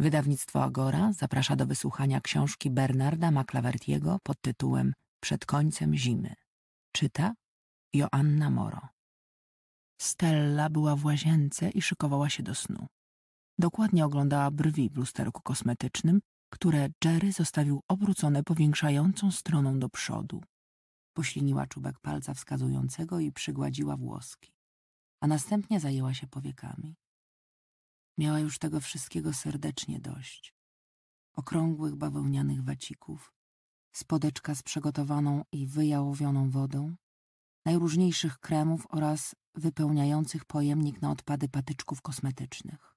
Wydawnictwo Agora zaprasza do wysłuchania książki Bernarda MacLavertiego pod tytułem Przed końcem zimy. Czyta Joanna Moro. Stella była w łazience i szykowała się do snu. Dokładnie oglądała brwi w lusterku kosmetycznym, które Jerry zostawił obrócone powiększającą stroną do przodu. Pośliniła czubek palca wskazującego i przygładziła włoski, a następnie zajęła się powiekami. Miała już tego wszystkiego serdecznie dość. Okrągłych bawełnianych wacików, spodeczka z przygotowaną i wyjałowioną wodą, najróżniejszych kremów oraz wypełniających pojemnik na odpady patyczków kosmetycznych.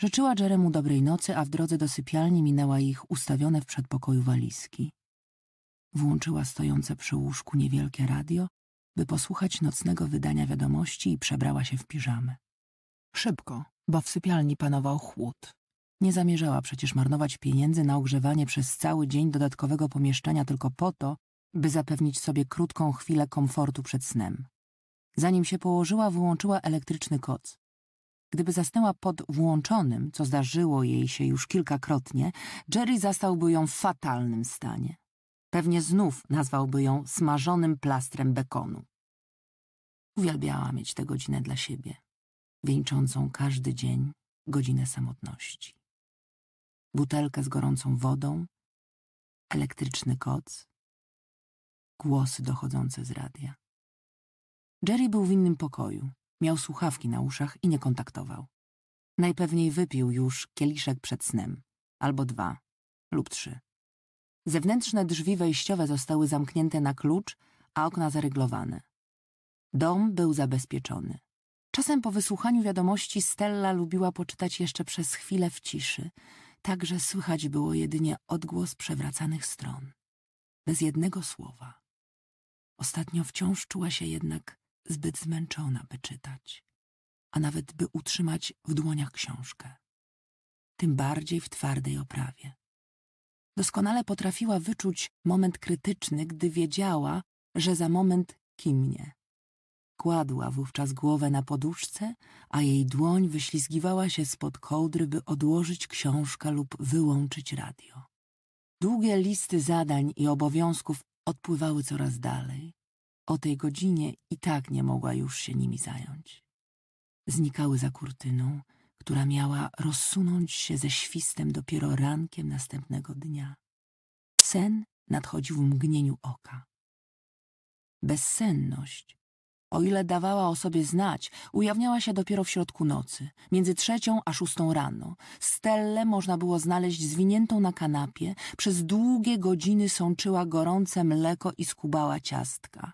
Życzyła Jeremu dobrej nocy, a w drodze do sypialni minęła ich ustawione w przedpokoju walizki. Włączyła stojące przy łóżku niewielkie radio, by posłuchać nocnego wydania wiadomości i przebrała się w piżamę. Szybko, bo w sypialni panował chłód. Nie zamierzała przecież marnować pieniędzy na ogrzewanie przez cały dzień dodatkowego pomieszczenia tylko po to, by zapewnić sobie krótką chwilę komfortu przed snem. Zanim się położyła, wyłączyła elektryczny koc. Gdyby zasnęła pod włączonym, co zdarzyło jej się już kilkakrotnie, Jerry zastałby ją w fatalnym stanie. Pewnie znów nazwałby ją smażonym plastrem bekonu. Uwielbiała mieć tę godzinę dla siebie wieńczącą każdy dzień godzinę samotności. Butelkę z gorącą wodą, elektryczny koc, głosy dochodzące z radia. Jerry był w innym pokoju, miał słuchawki na uszach i nie kontaktował. Najpewniej wypił już kieliszek przed snem, albo dwa, lub trzy. Zewnętrzne drzwi wejściowe zostały zamknięte na klucz, a okna zaryglowane. Dom był zabezpieczony. Czasem po wysłuchaniu wiadomości Stella lubiła poczytać jeszcze przez chwilę w ciszy, tak że słychać było jedynie odgłos przewracanych stron, bez jednego słowa. Ostatnio wciąż czuła się jednak zbyt zmęczona, by czytać, a nawet by utrzymać w dłoniach książkę, tym bardziej w twardej oprawie. Doskonale potrafiła wyczuć moment krytyczny, gdy wiedziała, że za moment kimnie Kładła wówczas głowę na poduszce, a jej dłoń wyślizgiwała się spod kołdry, by odłożyć książkę lub wyłączyć radio. Długie listy zadań i obowiązków odpływały coraz dalej. O tej godzinie i tak nie mogła już się nimi zająć. Znikały za kurtyną, która miała rozsunąć się ze świstem dopiero rankiem następnego dnia. Sen nadchodził w mgnieniu oka. Bezsenność o ile dawała o sobie znać, ujawniała się dopiero w środku nocy, między trzecią a szóstą rano. Stelle można było znaleźć zwiniętą na kanapie, przez długie godziny sączyła gorące mleko i skubała ciastka.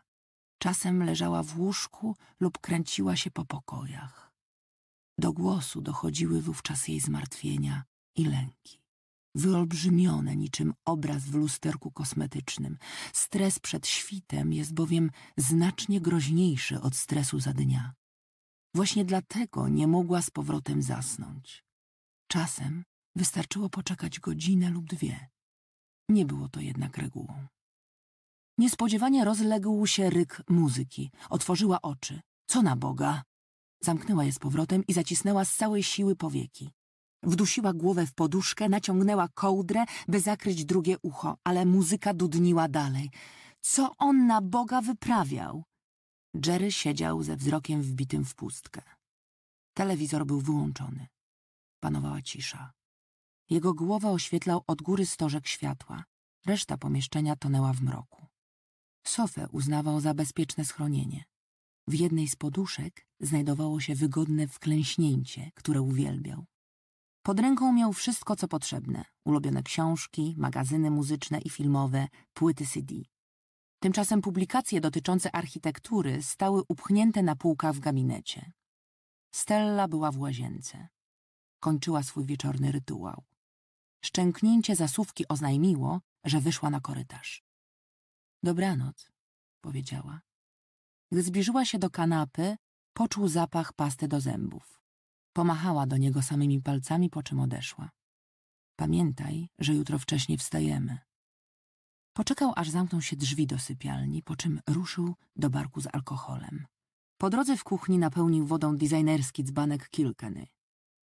Czasem leżała w łóżku lub kręciła się po pokojach. Do głosu dochodziły wówczas jej zmartwienia i lęki wyolbrzymione niczym obraz w lusterku kosmetycznym. Stres przed świtem jest bowiem znacznie groźniejszy od stresu za dnia. Właśnie dlatego nie mogła z powrotem zasnąć. Czasem wystarczyło poczekać godzinę lub dwie. Nie było to jednak regułą. Niespodziewanie rozległ się ryk muzyki. Otworzyła oczy. Co na Boga! Zamknęła je z powrotem i zacisnęła z całej siły powieki. Wdusiła głowę w poduszkę, naciągnęła kołdrę, by zakryć drugie ucho, ale muzyka dudniła dalej. Co on na Boga wyprawiał? Jerry siedział ze wzrokiem wbitym w pustkę. Telewizor był wyłączony. Panowała cisza. Jego głowę oświetlał od góry stożek światła. Reszta pomieszczenia tonęła w mroku. Sofę uznawał za bezpieczne schronienie. W jednej z poduszek znajdowało się wygodne wklęśnięcie, które uwielbiał. Pod ręką miał wszystko, co potrzebne. Ulubione książki, magazyny muzyczne i filmowe, płyty CD. Tymczasem publikacje dotyczące architektury stały upchnięte na półka w gabinecie. Stella była w łazience. Kończyła swój wieczorny rytuał. Szczęknięcie zasówki oznajmiło, że wyszła na korytarz. Dobranoc, powiedziała. Gdy zbliżyła się do kanapy, poczuł zapach pasty do zębów. Pomachała do niego samymi palcami, po czym odeszła. Pamiętaj, że jutro wcześniej wstajemy. Poczekał, aż zamkną się drzwi do sypialni, po czym ruszył do barku z alkoholem. Po drodze w kuchni napełnił wodą designerski dzbanek Kilkeny.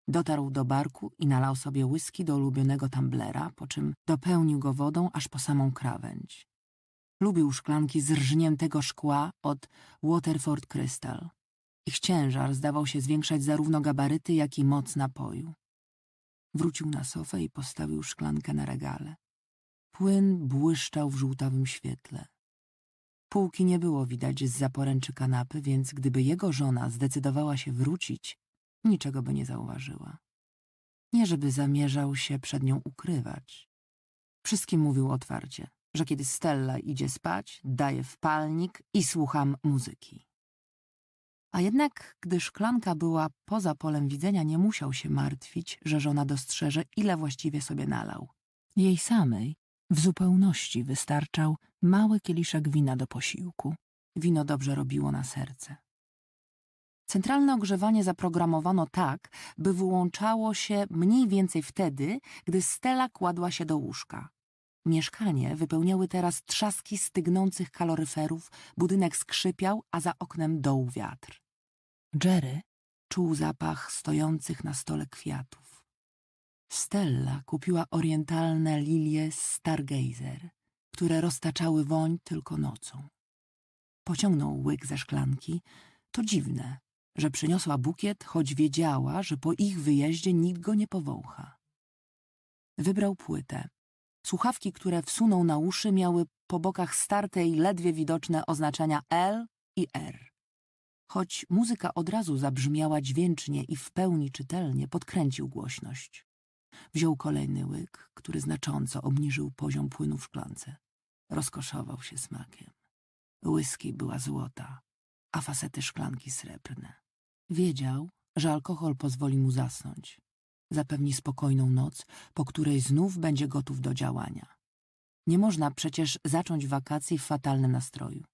Dotarł do barku i nalał sobie whisky do ulubionego tamblera, po czym dopełnił go wodą aż po samą krawędź. Lubił szklanki z rżniętego szkła od Waterford Crystal. Ich ciężar zdawał się zwiększać zarówno gabaryty, jak i moc napoju. Wrócił na sofę i postawił szklankę na regale. Płyn błyszczał w żółtawym świetle. Półki nie było widać z zaporęczy kanapy, więc gdyby jego żona zdecydowała się wrócić, niczego by nie zauważyła. Nie żeby zamierzał się przed nią ukrywać. Wszystkim mówił otwarcie, że kiedy Stella idzie spać, daje wpalnik i słucham muzyki. A jednak, gdy szklanka była poza polem widzenia, nie musiał się martwić, że żona dostrzeże, ile właściwie sobie nalał. Jej samej w zupełności wystarczał mały kieliszek wina do posiłku. Wino dobrze robiło na serce. Centralne ogrzewanie zaprogramowano tak, by wyłączało się mniej więcej wtedy, gdy Stella kładła się do łóżka. Mieszkanie wypełniały teraz trzaski stygnących kaloryferów, budynek skrzypiał, a za oknem doł wiatr. Jerry czuł zapach stojących na stole kwiatów. Stella kupiła orientalne lilie z Stargazer, które roztaczały woń tylko nocą. Pociągnął łyk ze szklanki. To dziwne, że przyniosła bukiet, choć wiedziała, że po ich wyjeździe nikt go nie powącha. Wybrał płytę. Słuchawki, które wsunął na uszy, miały po bokach startej, ledwie widoczne oznaczenia L i R. Choć muzyka od razu zabrzmiała dźwięcznie i w pełni czytelnie, podkręcił głośność. Wziął kolejny łyk, który znacząco obniżył poziom płynu w szklance. Rozkoszował się smakiem. Łyski była złota, a facety szklanki srebrne. Wiedział, że alkohol pozwoli mu zasnąć. Zapewni spokojną noc, po której znów będzie gotów do działania. Nie można przecież zacząć wakacji w fatalnym nastroju.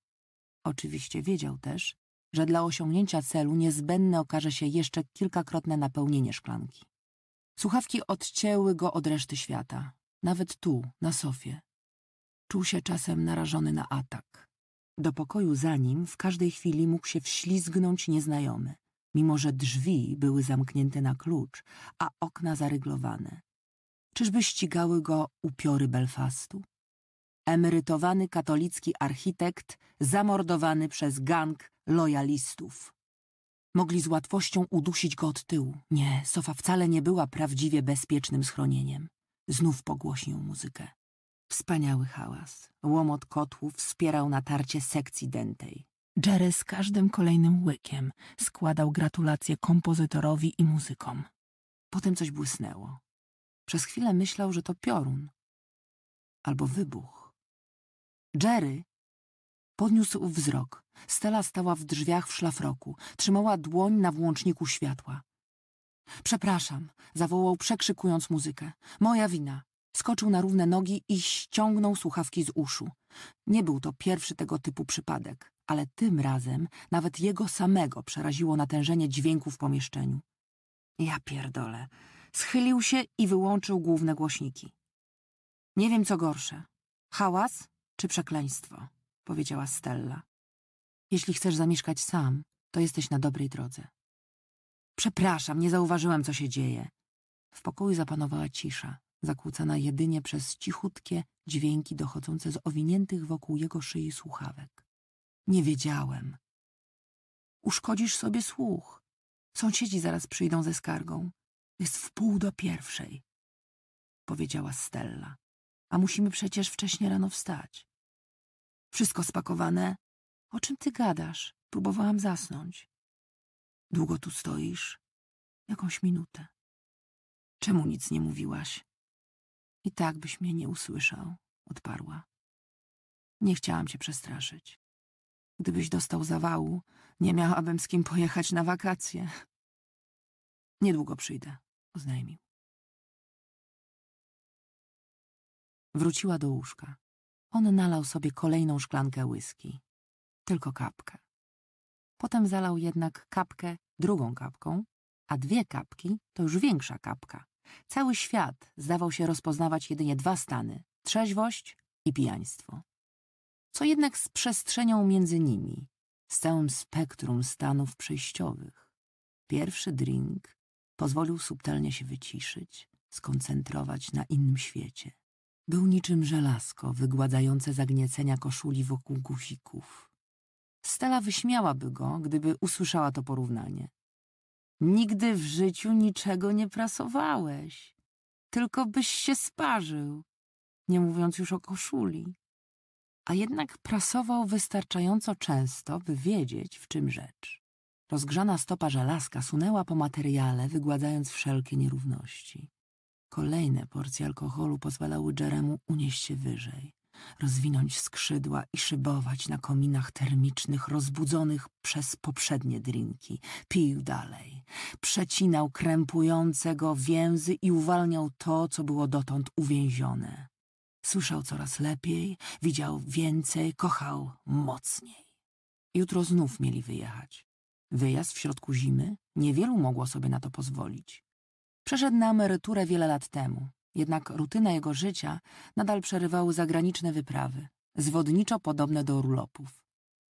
Oczywiście wiedział też, że dla osiągnięcia celu niezbędne okaże się jeszcze kilkakrotne napełnienie szklanki. Słuchawki odcięły go od reszty świata, nawet tu, na sofie. Czuł się czasem narażony na atak. Do pokoju za nim w każdej chwili mógł się wślizgnąć nieznajomy, mimo że drzwi były zamknięte na klucz, a okna zaryglowane. Czyżby ścigały go upiory Belfastu? Emerytowany katolicki architekt zamordowany przez gang lojalistów. Mogli z łatwością udusić go od tyłu. Nie, sofa wcale nie była prawdziwie bezpiecznym schronieniem. Znów pogłośnił muzykę. Wspaniały hałas. Łomot kotłów wspierał natarcie sekcji dętej. Jerry z każdym kolejnym łykiem składał gratulacje kompozytorowi i muzykom. Potem coś błysnęło. Przez chwilę myślał, że to piorun. Albo wybuch. Jerry podniósł wzrok. Stella stała w drzwiach w szlafroku, trzymała dłoń na włączniku światła. Przepraszam, zawołał przekrzykując muzykę. Moja wina. Skoczył na równe nogi i ściągnął słuchawki z uszu. Nie był to pierwszy tego typu przypadek, ale tym razem nawet jego samego przeraziło natężenie dźwięku w pomieszczeniu. Ja pierdolę. Schylił się i wyłączył główne głośniki. Nie wiem co gorsze. Hałas czy przekleństwo, powiedziała Stella. Jeśli chcesz zamieszkać sam, to jesteś na dobrej drodze. Przepraszam, nie zauważyłam, co się dzieje. W pokoju zapanowała cisza, zakłócana jedynie przez cichutkie dźwięki dochodzące z owiniętych wokół jego szyi słuchawek. Nie wiedziałem. Uszkodzisz sobie słuch. Sąsiedzi zaraz przyjdą ze skargą. Jest wpół do pierwszej, powiedziała Stella. A musimy przecież wcześnie rano wstać. Wszystko spakowane? O czym ty gadasz? Próbowałam zasnąć. Długo tu stoisz? Jakąś minutę. Czemu nic nie mówiłaś? I tak byś mnie nie usłyszał, odparła. Nie chciałam cię przestraszyć. Gdybyś dostał zawału, nie miałabym z kim pojechać na wakacje. Niedługo przyjdę, oznajmił. Wróciła do łóżka. On nalał sobie kolejną szklankę whisky tylko kapkę. Potem zalał jednak kapkę drugą kapką, a dwie kapki to już większa kapka. Cały świat zdawał się rozpoznawać jedynie dwa stany trzeźwość i pijaństwo. Co jednak z przestrzenią między nimi, z całym spektrum stanów przejściowych? Pierwszy drink pozwolił subtelnie się wyciszyć, skoncentrować na innym świecie. Był niczym żelazko wygładzające zagniecenia koszuli wokół guzików Stella wyśmiałaby go, gdyby usłyszała to porównanie. Nigdy w życiu niczego nie prasowałeś. Tylko byś się sparzył, nie mówiąc już o koszuli. A jednak prasował wystarczająco często, by wiedzieć, w czym rzecz. Rozgrzana stopa żelazka sunęła po materiale, wygładzając wszelkie nierówności. Kolejne porcje alkoholu pozwalały Jeremu unieść się wyżej rozwinąć skrzydła i szybować na kominach termicznych rozbudzonych przez poprzednie drinki. Pił dalej, przecinał krępujące go więzy i uwalniał to, co było dotąd uwięzione. Słyszał coraz lepiej, widział więcej, kochał mocniej. Jutro znów mieli wyjechać. Wyjazd w środku zimy niewielu mogło sobie na to pozwolić. Przeszedł na emeryturę wiele lat temu jednak rutyna jego życia nadal przerywały zagraniczne wyprawy, zwodniczo podobne do urlopów.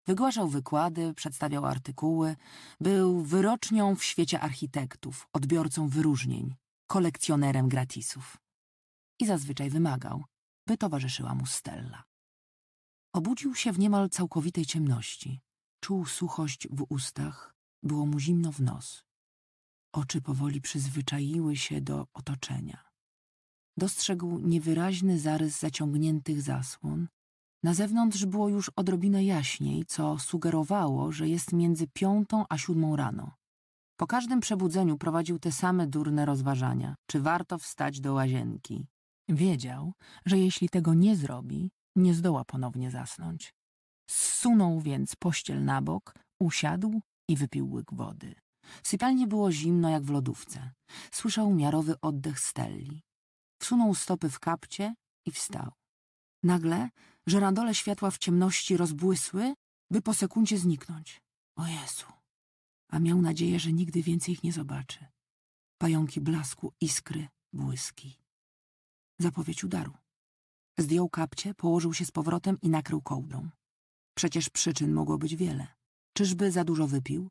Wygłaszał wykłady, przedstawiał artykuły, był wyrocznią w świecie architektów, odbiorcą wyróżnień, kolekcjonerem gratisów. I zazwyczaj wymagał, by towarzyszyła mu Stella. Obudził się w niemal całkowitej ciemności. Czuł suchość w ustach, było mu zimno w nos. Oczy powoli przyzwyczaiły się do otoczenia dostrzegł niewyraźny zarys zaciągniętych zasłon. Na zewnątrz było już odrobinę jaśniej, co sugerowało, że jest między piątą a siódmą rano. Po każdym przebudzeniu prowadził te same durne rozważania, czy warto wstać do łazienki. Wiedział, że jeśli tego nie zrobi, nie zdoła ponownie zasnąć. Zsunął więc pościel na bok, usiadł i wypił łyk wody. Sypialnie było zimno jak w lodówce. Słyszał miarowy oddech Stelli. Wsunął stopy w kapcie i wstał. Nagle żerandole światła w ciemności rozbłysły, by po sekundzie zniknąć. O Jezu! A miał nadzieję, że nigdy więcej ich nie zobaczy. Pająki blasku, iskry, błyski. Zapowiedź udaru. Zdjął kapcie, położył się z powrotem i nakrył kołdrą. Przecież przyczyn mogło być wiele. Czyżby za dużo wypił?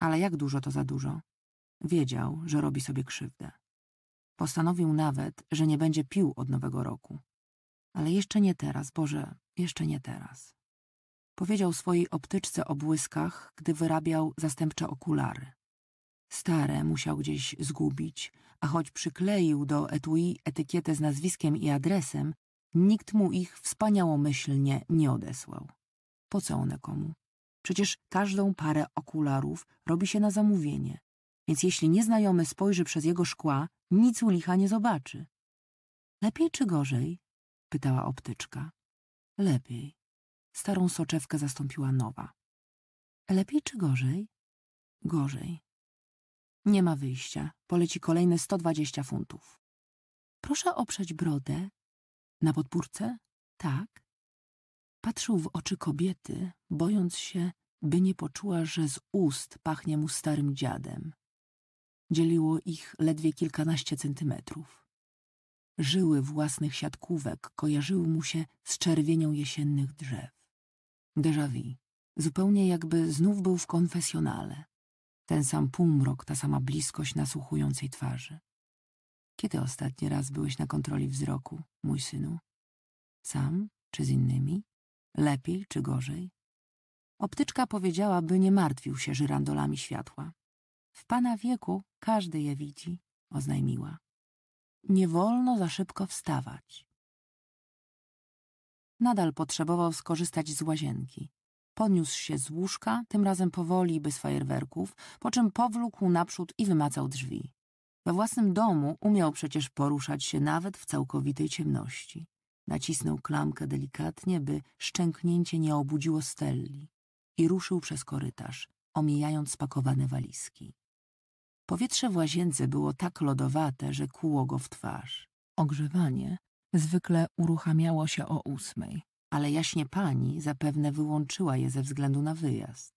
Ale jak dużo to za dużo? Wiedział, że robi sobie krzywdę. Postanowił nawet, że nie będzie pił od nowego roku. Ale jeszcze nie teraz, Boże, jeszcze nie teraz. Powiedział swojej optyczce o błyskach, gdy wyrabiał zastępcze okulary. Stare musiał gdzieś zgubić, a choć przykleił do etui etykietę z nazwiskiem i adresem, nikt mu ich wspaniałomyślnie nie odesłał. Po co one komu? Przecież każdą parę okularów robi się na zamówienie, więc jeśli nieznajomy spojrzy przez jego szkła, nic u licha nie zobaczy. Lepiej czy gorzej? pytała optyczka. Lepiej. Starą soczewkę zastąpiła nowa. Lepiej czy gorzej? Gorzej. Nie ma wyjścia. Poleci kolejne 120 funtów. Proszę oprzeć brodę. Na podpórce? Tak. Patrzył w oczy kobiety, bojąc się, by nie poczuła, że z ust pachnie mu starym dziadem. Dzieliło ich ledwie kilkanaście centymetrów. Żyły własnych siatkówek kojarzyły mu się z czerwienią jesiennych drzew. Déjà vu. Zupełnie jakby znów był w konfesjonale. Ten sam półmrok, ta sama bliskość nasłuchującej twarzy. Kiedy ostatni raz byłeś na kontroli wzroku, mój synu? Sam czy z innymi? Lepiej czy gorzej? Optyczka powiedziała, by nie martwił się żyrandolami światła. W pana wieku każdy je widzi, oznajmiła. Nie wolno za szybko wstawać. Nadal potrzebował skorzystać z łazienki. Podniósł się z łóżka, tym razem powoli, bez fajerwerków, po czym powlókł naprzód i wymacał drzwi. We własnym domu umiał przecież poruszać się nawet w całkowitej ciemności. Nacisnął klamkę delikatnie, by szczęknięcie nie obudziło Stelli i ruszył przez korytarz, omijając spakowane walizki. Powietrze w łazience było tak lodowate, że kuło go w twarz. Ogrzewanie zwykle uruchamiało się o ósmej, ale jaśnie pani zapewne wyłączyła je ze względu na wyjazd.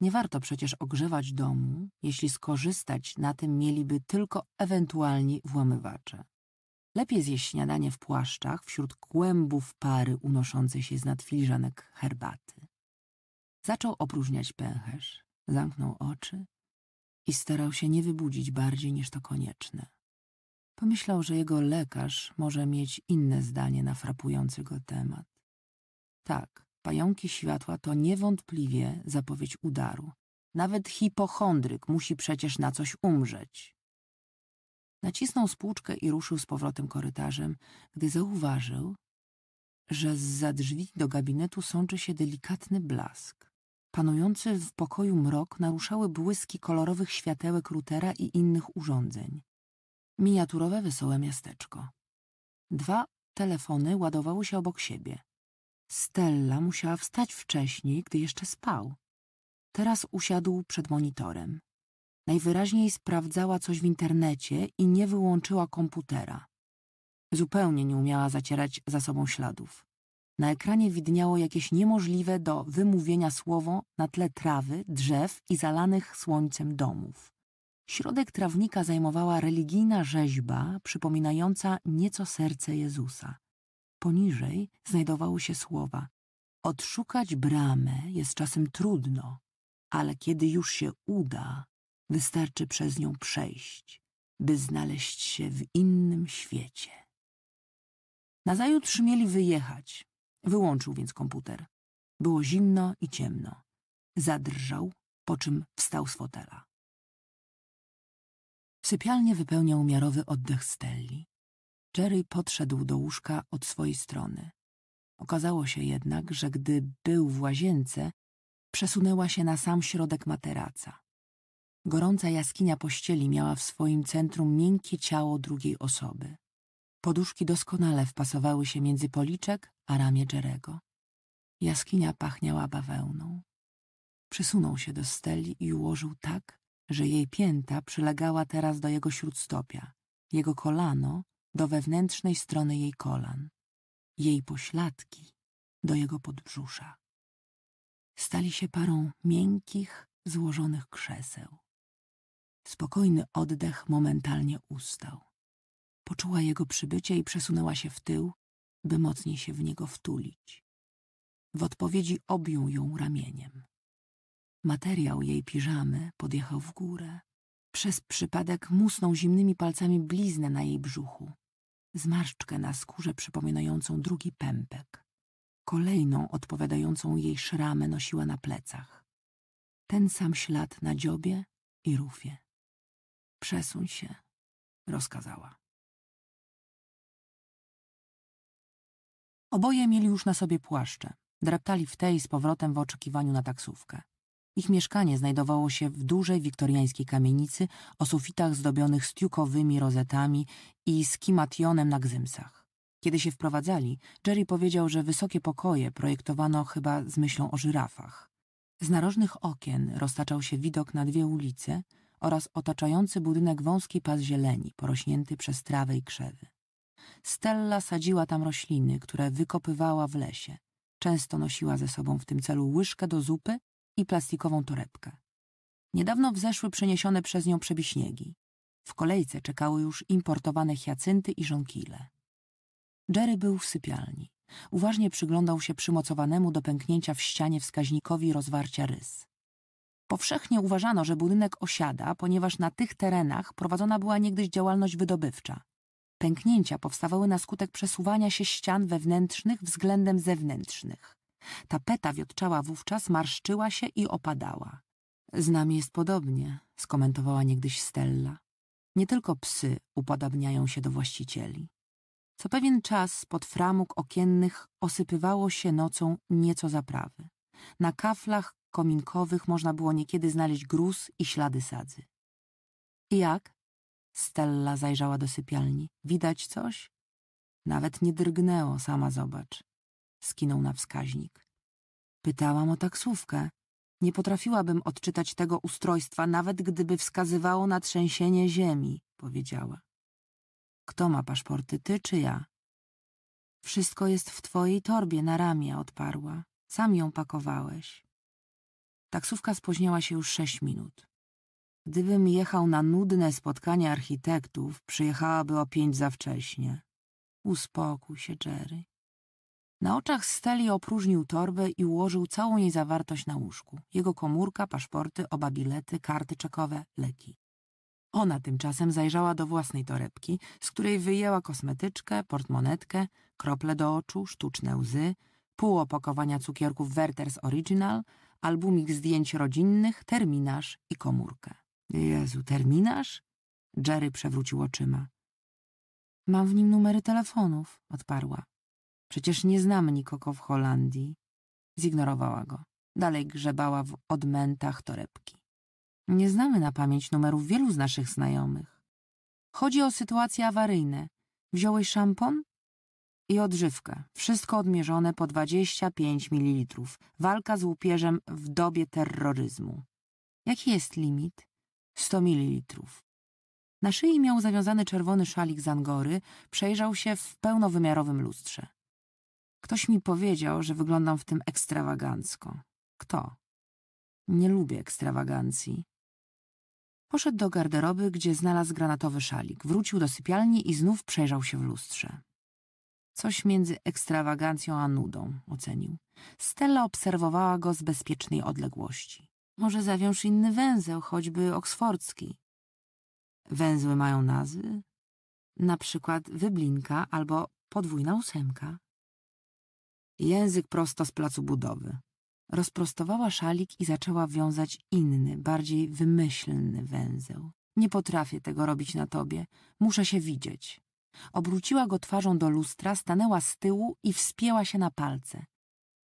Nie warto przecież ogrzewać domu, jeśli skorzystać na tym mieliby tylko ewentualni włamywacze. Lepiej zjeść śniadanie w płaszczach wśród kłębów pary unoszącej się z nad filiżanek herbaty. Zaczął opróżniać pęcherz, zamknął oczy i starał się nie wybudzić bardziej niż to konieczne. Pomyślał, że jego lekarz może mieć inne zdanie na frapujący go temat. Tak, pająki światła to niewątpliwie zapowiedź udaru. Nawet hipochondryk musi przecież na coś umrzeć. Nacisnął spłuczkę i ruszył z powrotem korytarzem, gdy zauważył, że z za drzwi do gabinetu sączy się delikatny blask. Panujący w pokoju mrok naruszały błyski kolorowych światełek routera i innych urządzeń. Miniaturowe wesołe miasteczko. Dwa telefony ładowały się obok siebie. Stella musiała wstać wcześniej, gdy jeszcze spał. Teraz usiadł przed monitorem. Najwyraźniej sprawdzała coś w internecie i nie wyłączyła komputera. Zupełnie nie umiała zacierać za sobą śladów. Na ekranie widniało jakieś niemożliwe do wymówienia słowo na tle trawy, drzew i zalanych słońcem domów. Środek trawnika zajmowała religijna rzeźba przypominająca nieco serce Jezusa. Poniżej znajdowały się słowa: Odszukać bramę jest czasem trudno, ale kiedy już się uda, wystarczy przez nią przejść, by znaleźć się w innym świecie. Nazajutrz mieli wyjechać, Wyłączył więc komputer. Było zimno i ciemno. Zadrżał, po czym wstał z fotela. Sypialnie wypełniał miarowy oddech Stelli. Jerry podszedł do łóżka od swojej strony. Okazało się jednak, że gdy był w łazience, przesunęła się na sam środek materaca. Gorąca jaskinia pościeli miała w swoim centrum miękkie ciało drugiej osoby. Poduszki doskonale wpasowały się między policzek a ramię Jerego. Jaskinia pachniała bawełną. Przysunął się do steli i ułożył tak, że jej pięta przylegała teraz do jego śródstopia, jego kolano do wewnętrznej strony jej kolan, jej pośladki do jego podbrzusza. Stali się parą miękkich, złożonych krzeseł. Spokojny oddech momentalnie ustał. Poczuła jego przybycie i przesunęła się w tył, by mocniej się w niego wtulić. W odpowiedzi objął ją ramieniem. Materiał jej piżamy podjechał w górę. Przez przypadek musnął zimnymi palcami bliznę na jej brzuchu. Zmarszczkę na skórze przypominającą drugi pępek. Kolejną odpowiadającą jej szramę nosiła na plecach. Ten sam ślad na dziobie i rufie. Przesuń się, rozkazała. Oboje mieli już na sobie płaszcze. Draptali w tej z powrotem w oczekiwaniu na taksówkę. Ich mieszkanie znajdowało się w dużej wiktoriańskiej kamienicy o sufitach zdobionych stiukowymi rozetami i skimationem na gzymsach. Kiedy się wprowadzali, Jerry powiedział, że wysokie pokoje projektowano chyba z myślą o żyrafach. Z narożnych okien roztaczał się widok na dwie ulice oraz otaczający budynek wąski pas zieleni, porośnięty przez trawę i krzewy. Stella sadziła tam rośliny, które wykopywała w lesie. Często nosiła ze sobą w tym celu łyżkę do zupy i plastikową torebkę. Niedawno wzeszły przyniesione przez nią przebiśniegi. W kolejce czekały już importowane hiacynty i żonkile. Jerry był w sypialni. Uważnie przyglądał się przymocowanemu do pęknięcia w ścianie wskaźnikowi rozwarcia rys. Powszechnie uważano, że budynek osiada, ponieważ na tych terenach prowadzona była niegdyś działalność wydobywcza. Pęknięcia powstawały na skutek przesuwania się ścian wewnętrznych względem zewnętrznych. Tapeta wiotczała wówczas, marszczyła się i opadała. Z nami jest podobnie, skomentowała niegdyś Stella. Nie tylko psy upodabniają się do właścicieli. Co pewien czas pod framug okiennych osypywało się nocą nieco zaprawy. Na kaflach kominkowych można było niekiedy znaleźć gruz i ślady sadzy. Jak? Stella zajrzała do sypialni. Widać coś? Nawet nie drgnęło, sama zobacz. Skinął na wskaźnik. Pytałam o taksówkę. Nie potrafiłabym odczytać tego ustrojstwa, nawet gdyby wskazywało na trzęsienie ziemi, powiedziała. Kto ma paszporty, ty czy ja? Wszystko jest w twojej torbie na ramię, odparła. Sam ją pakowałeś. Taksówka spóźniała się już sześć minut. Gdybym jechał na nudne spotkanie architektów, przyjechałaby o pięć za wcześnie. Uspokój się, Jerry. Na oczach Steli opróżnił torbę i ułożył całą jej zawartość na łóżku. Jego komórka, paszporty, oba bilety, karty czekowe, leki. Ona tymczasem zajrzała do własnej torebki, z której wyjęła kosmetyczkę, portmonetkę, krople do oczu, sztuczne łzy, pół opakowania cukierków Werther's Original, albumik zdjęć rodzinnych, terminarz i komórkę. Jezu, terminarz? Jerry przewrócił oczyma. Mam w nim numery telefonów, odparła. Przecież nie znamy nikogo w Holandii. Zignorowała go. Dalej grzebała w odmętach torebki. Nie znamy na pamięć numerów wielu z naszych znajomych. Chodzi o sytuacje awaryjne. Wziąłeś szampon? I odżywkę. Wszystko odmierzone po 25 ml. Walka z łupieżem w dobie terroryzmu. Jaki jest limit? 100 mililitrów. Na szyi miał zawiązany czerwony szalik z angory, przejrzał się w pełnowymiarowym lustrze. Ktoś mi powiedział, że wyglądam w tym ekstrawagancko. Kto? Nie lubię ekstrawagancji. Poszedł do garderoby, gdzie znalazł granatowy szalik. Wrócił do sypialni i znów przejrzał się w lustrze. Coś między ekstrawagancją a nudą, ocenił. Stella obserwowała go z bezpiecznej odległości. Może zawiąż inny węzeł, choćby oksfordzki. Węzły mają nazwy? Na przykład wyblinka albo podwójna ósemka. Język prosto z placu budowy. Rozprostowała szalik i zaczęła wiązać inny, bardziej wymyślny węzeł. Nie potrafię tego robić na tobie. Muszę się widzieć. Obróciła go twarzą do lustra, stanęła z tyłu i wspięła się na palce.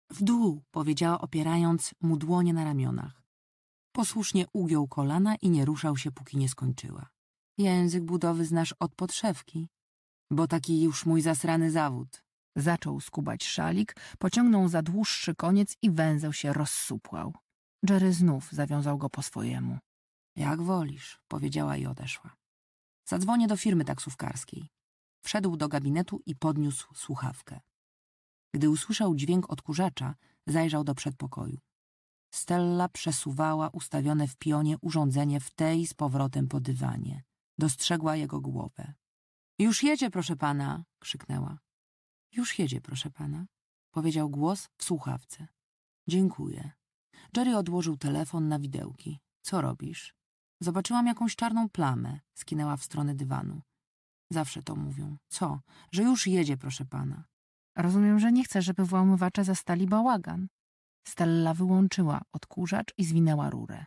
W dół, powiedziała opierając mu dłonie na ramionach. Posłusznie ugiął kolana i nie ruszał się, póki nie skończyła. Język budowy znasz od podszewki, bo taki już mój zasrany zawód. Zaczął skubać szalik, pociągnął za dłuższy koniec i węzeł się rozsupłał. Jerry znów zawiązał go po swojemu. Jak wolisz, powiedziała i odeszła. Zadzwonię do firmy taksówkarskiej. Wszedł do gabinetu i podniósł słuchawkę. Gdy usłyszał dźwięk odkurzacza, zajrzał do przedpokoju. Stella przesuwała ustawione w pionie urządzenie w tej z powrotem po dywanie. Dostrzegła jego głowę. Już jedzie, proszę pana, krzyknęła. Już jedzie, proszę pana, powiedział głos w słuchawce. Dziękuję. Jerry odłożył telefon na widełki. Co robisz? Zobaczyłam jakąś czarną plamę, skinęła w stronę dywanu. Zawsze to mówią. Co? Że już jedzie, proszę pana. Rozumiem, że nie chcę, żeby włamywacze zastali bałagan. Stella wyłączyła odkurzacz i zwinęła rurę.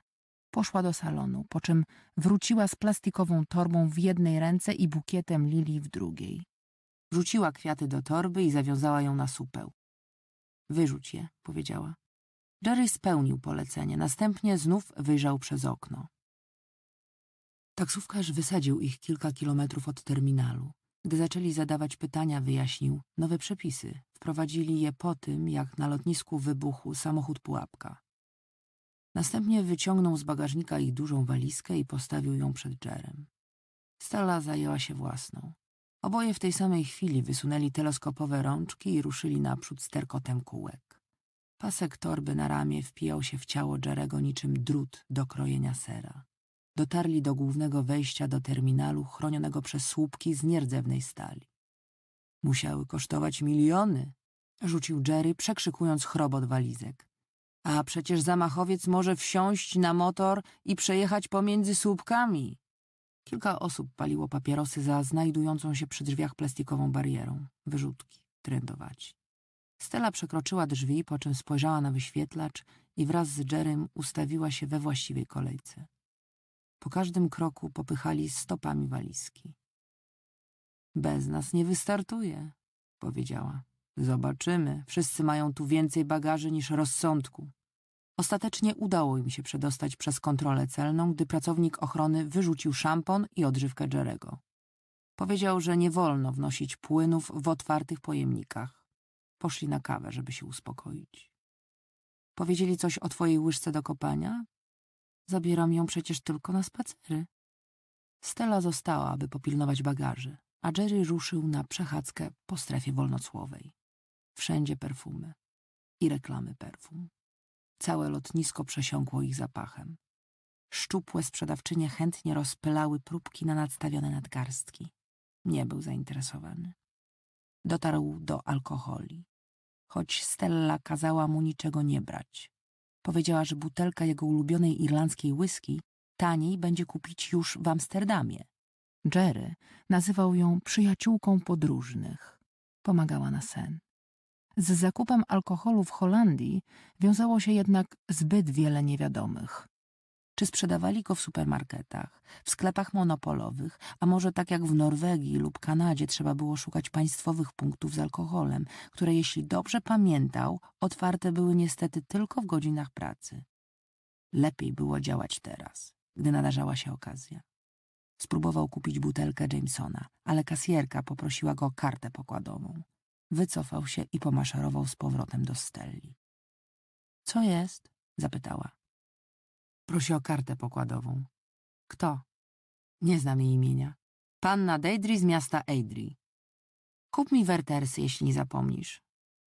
Poszła do salonu, po czym wróciła z plastikową torbą w jednej ręce i bukietem lilii w drugiej. Rzuciła kwiaty do torby i zawiązała ją na supeł. Wyrzuć je, powiedziała. Jerry spełnił polecenie, następnie znów wyjrzał przez okno. Taksówkarz wysadził ich kilka kilometrów od terminalu. Gdy zaczęli zadawać pytania, wyjaśnił nowe przepisy. Wprowadzili je po tym, jak na lotnisku wybuchł samochód pułapka. Następnie wyciągnął z bagażnika ich dużą walizkę i postawił ją przed Jerem. Stella zajęła się własną. Oboje w tej samej chwili wysunęli teleskopowe rączki i ruszyli naprzód sterkotem kółek. Pasek torby na ramię wpijał się w ciało Jerego niczym drut do krojenia sera dotarli do głównego wejścia do terminalu chronionego przez słupki z nierdzewnej stali. Musiały kosztować miliony, rzucił Jerry, przekrzykując chrobot walizek. A przecież zamachowiec może wsiąść na motor i przejechać pomiędzy słupkami. Kilka osób paliło papierosy za znajdującą się przy drzwiach plastikową barierą. Wyrzutki, trendować. Stella przekroczyła drzwi, po czym spojrzała na wyświetlacz i wraz z Jerrym ustawiła się we właściwej kolejce. Po każdym kroku popychali stopami walizki. Bez nas nie wystartuje, powiedziała. Zobaczymy, wszyscy mają tu więcej bagaży niż rozsądku. Ostatecznie udało im się przedostać przez kontrolę celną, gdy pracownik ochrony wyrzucił szampon i odżywkę Jerego. Powiedział, że nie wolno wnosić płynów w otwartych pojemnikach. Poszli na kawę, żeby się uspokoić. Powiedzieli coś o twojej łyżce do kopania? Zabieram ją przecież tylko na spacery. Stella została, aby popilnować bagaży, a Jerry ruszył na przechadzkę po strefie wolnocłowej. Wszędzie perfumy i reklamy perfum. Całe lotnisko przesiąkło ich zapachem. Szczupłe sprzedawczynie chętnie rozpylały próbki na nadstawione nadgarstki. Nie był zainteresowany. Dotarł do alkoholi, choć Stella kazała mu niczego nie brać. Powiedziała, że butelka jego ulubionej irlandzkiej whisky taniej będzie kupić już w Amsterdamie. Jerry nazywał ją przyjaciółką podróżnych. Pomagała na sen. Z zakupem alkoholu w Holandii wiązało się jednak zbyt wiele niewiadomych. Czy sprzedawali go w supermarketach, w sklepach monopolowych, a może tak jak w Norwegii lub Kanadzie trzeba było szukać państwowych punktów z alkoholem, które jeśli dobrze pamiętał, otwarte były niestety tylko w godzinach pracy. Lepiej było działać teraz, gdy nadarzała się okazja. Spróbował kupić butelkę Jamesona, ale kasjerka poprosiła go o kartę pokładową. Wycofał się i pomaszerował z powrotem do Stelli. Co jest? zapytała. Prosi o kartę pokładową. Kto? Nie znam jej imienia. Panna Deidri z miasta Eidri. Kup mi wertersy, jeśli nie zapomnisz.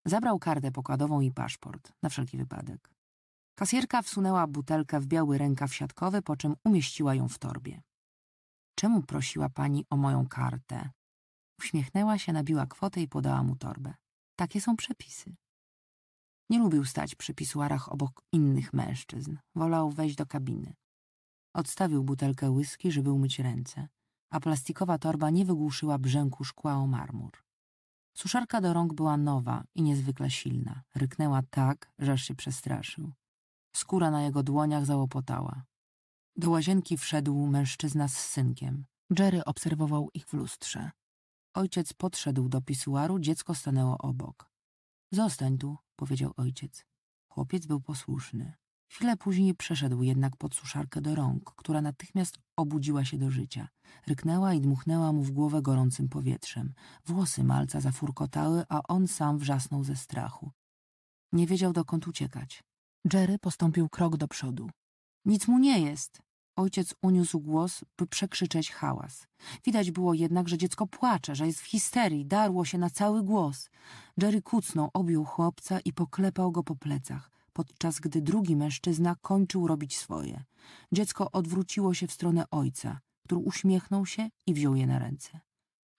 Zabrał kartę pokładową i paszport, na wszelki wypadek. Kasierka wsunęła butelkę w biały rękaw siatkowy, po czym umieściła ją w torbie. Czemu prosiła pani o moją kartę? Uśmiechnęła się, nabiła kwotę i podała mu torbę. Takie są przepisy. Nie lubił stać przy pisuarach obok innych mężczyzn. Wolał wejść do kabiny. Odstawił butelkę whisky, żeby umyć ręce, a plastikowa torba nie wygłuszyła brzęku szkła o marmur. Suszarka do rąk była nowa i niezwykle silna. Ryknęła tak, że aż się przestraszył. Skóra na jego dłoniach załopotała. Do łazienki wszedł mężczyzna z synkiem. Jerry obserwował ich w lustrze. Ojciec podszedł do pisuaru, dziecko stanęło obok. Zostań tu, powiedział ojciec. Chłopiec był posłuszny. Chwilę później przeszedł jednak pod suszarkę do rąk, która natychmiast obudziła się do życia. Ryknęła i dmuchnęła mu w głowę gorącym powietrzem. Włosy malca zafurkotały, a on sam wrzasnął ze strachu. Nie wiedział dokąd uciekać. Jerry postąpił krok do przodu. Nic mu nie jest, Ojciec uniósł głos, by przekrzyczeć hałas. Widać było jednak, że dziecko płacze, że jest w histerii, darło się na cały głos. Jerry kucnął, objął chłopca i poklepał go po plecach, podczas gdy drugi mężczyzna kończył robić swoje. Dziecko odwróciło się w stronę ojca, który uśmiechnął się i wziął je na ręce.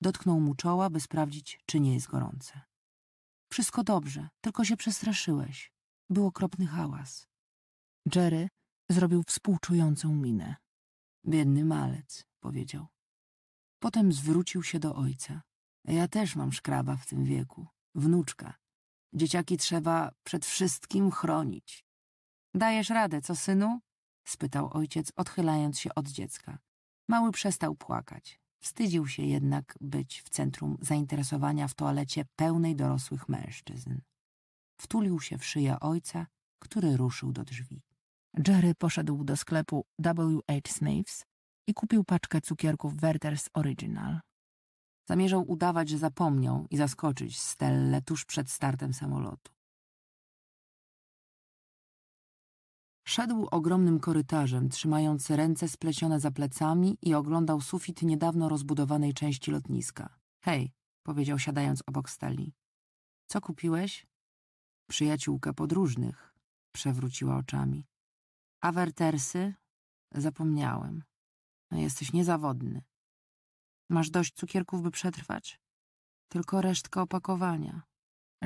Dotknął mu czoła, by sprawdzić, czy nie jest gorące. Wszystko dobrze, tylko się przestraszyłeś. Był okropny hałas. Jerry Zrobił współczującą minę. Biedny malec, powiedział. Potem zwrócił się do ojca. Ja też mam szkraba w tym wieku, wnuczka. Dzieciaki trzeba przed wszystkim chronić. Dajesz radę, co synu? spytał ojciec, odchylając się od dziecka. Mały przestał płakać. Wstydził się jednak być w centrum zainteresowania w toalecie pełnej dorosłych mężczyzn. Wtulił się w szyję ojca, który ruszył do drzwi. Jerry poszedł do sklepu WH Snaves i kupił paczkę cukierków Werther's Original. Zamierzał udawać, że zapomniał i zaskoczyć Stelle tuż przed startem samolotu. Szedł ogromnym korytarzem, trzymając ręce splecione za plecami i oglądał sufit niedawno rozbudowanej części lotniska. Hej, powiedział siadając obok Steli. Co kupiłeś? Przyjaciółkę podróżnych, przewróciła oczami. Awertersy? Zapomniałem. No, jesteś niezawodny. Masz dość cukierków, by przetrwać? Tylko resztka opakowania.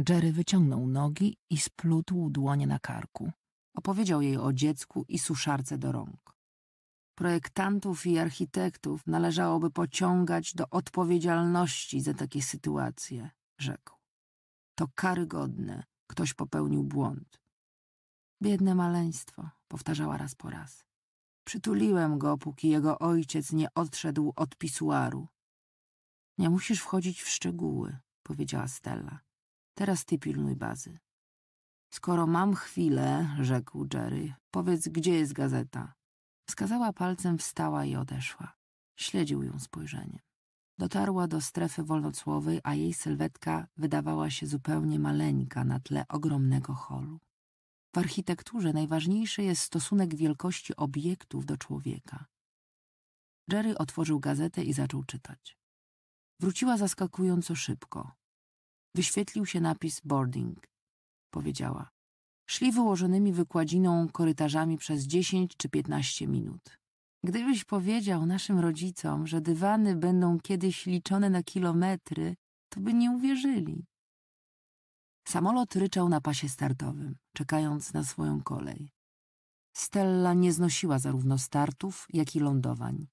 Jerry wyciągnął nogi i splótł dłonie na karku. Opowiedział jej o dziecku i suszarce do rąk. Projektantów i architektów należałoby pociągać do odpowiedzialności za takie sytuacje, rzekł. To karygodne, ktoś popełnił błąd. Biedne maleństwo powtarzała raz po raz. Przytuliłem go, póki jego ojciec nie odszedł od pisuaru. Nie musisz wchodzić w szczegóły, powiedziała Stella. Teraz ty pilnuj bazy. Skoro mam chwilę, rzekł Jerry, powiedz, gdzie jest gazeta. Wskazała palcem, wstała i odeszła. Śledził ją spojrzeniem. Dotarła do strefy wolnocłowej, a jej sylwetka wydawała się zupełnie maleńka na tle ogromnego holu. W architekturze najważniejszy jest stosunek wielkości obiektów do człowieka. Jerry otworzył gazetę i zaczął czytać. Wróciła zaskakująco szybko. Wyświetlił się napis boarding, powiedziała. Szli wyłożonymi wykładziną korytarzami przez 10 czy 15 minut. Gdybyś powiedział naszym rodzicom, że dywany będą kiedyś liczone na kilometry, to by nie uwierzyli. Samolot ryczał na pasie startowym, czekając na swoją kolej. Stella nie znosiła zarówno startów, jak i lądowań.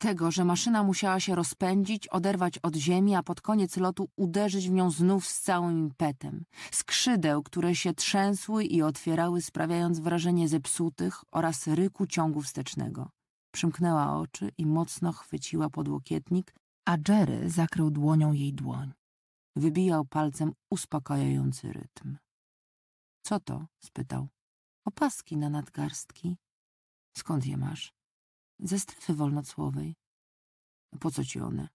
Tego, że maszyna musiała się rozpędzić, oderwać od ziemi, a pod koniec lotu uderzyć w nią znów z całym impetem. Skrzydeł, które się trzęsły i otwierały, sprawiając wrażenie zepsutych oraz ryku ciągu wstecznego. Przymknęła oczy i mocno chwyciła podłokietnik, a Jerry zakrył dłonią jej dłoń. Wybijał palcem uspokajający rytm. Co to? spytał. Opaski na nadgarstki. Skąd je masz? Ze strefy wolnocłowej. Po co ci one?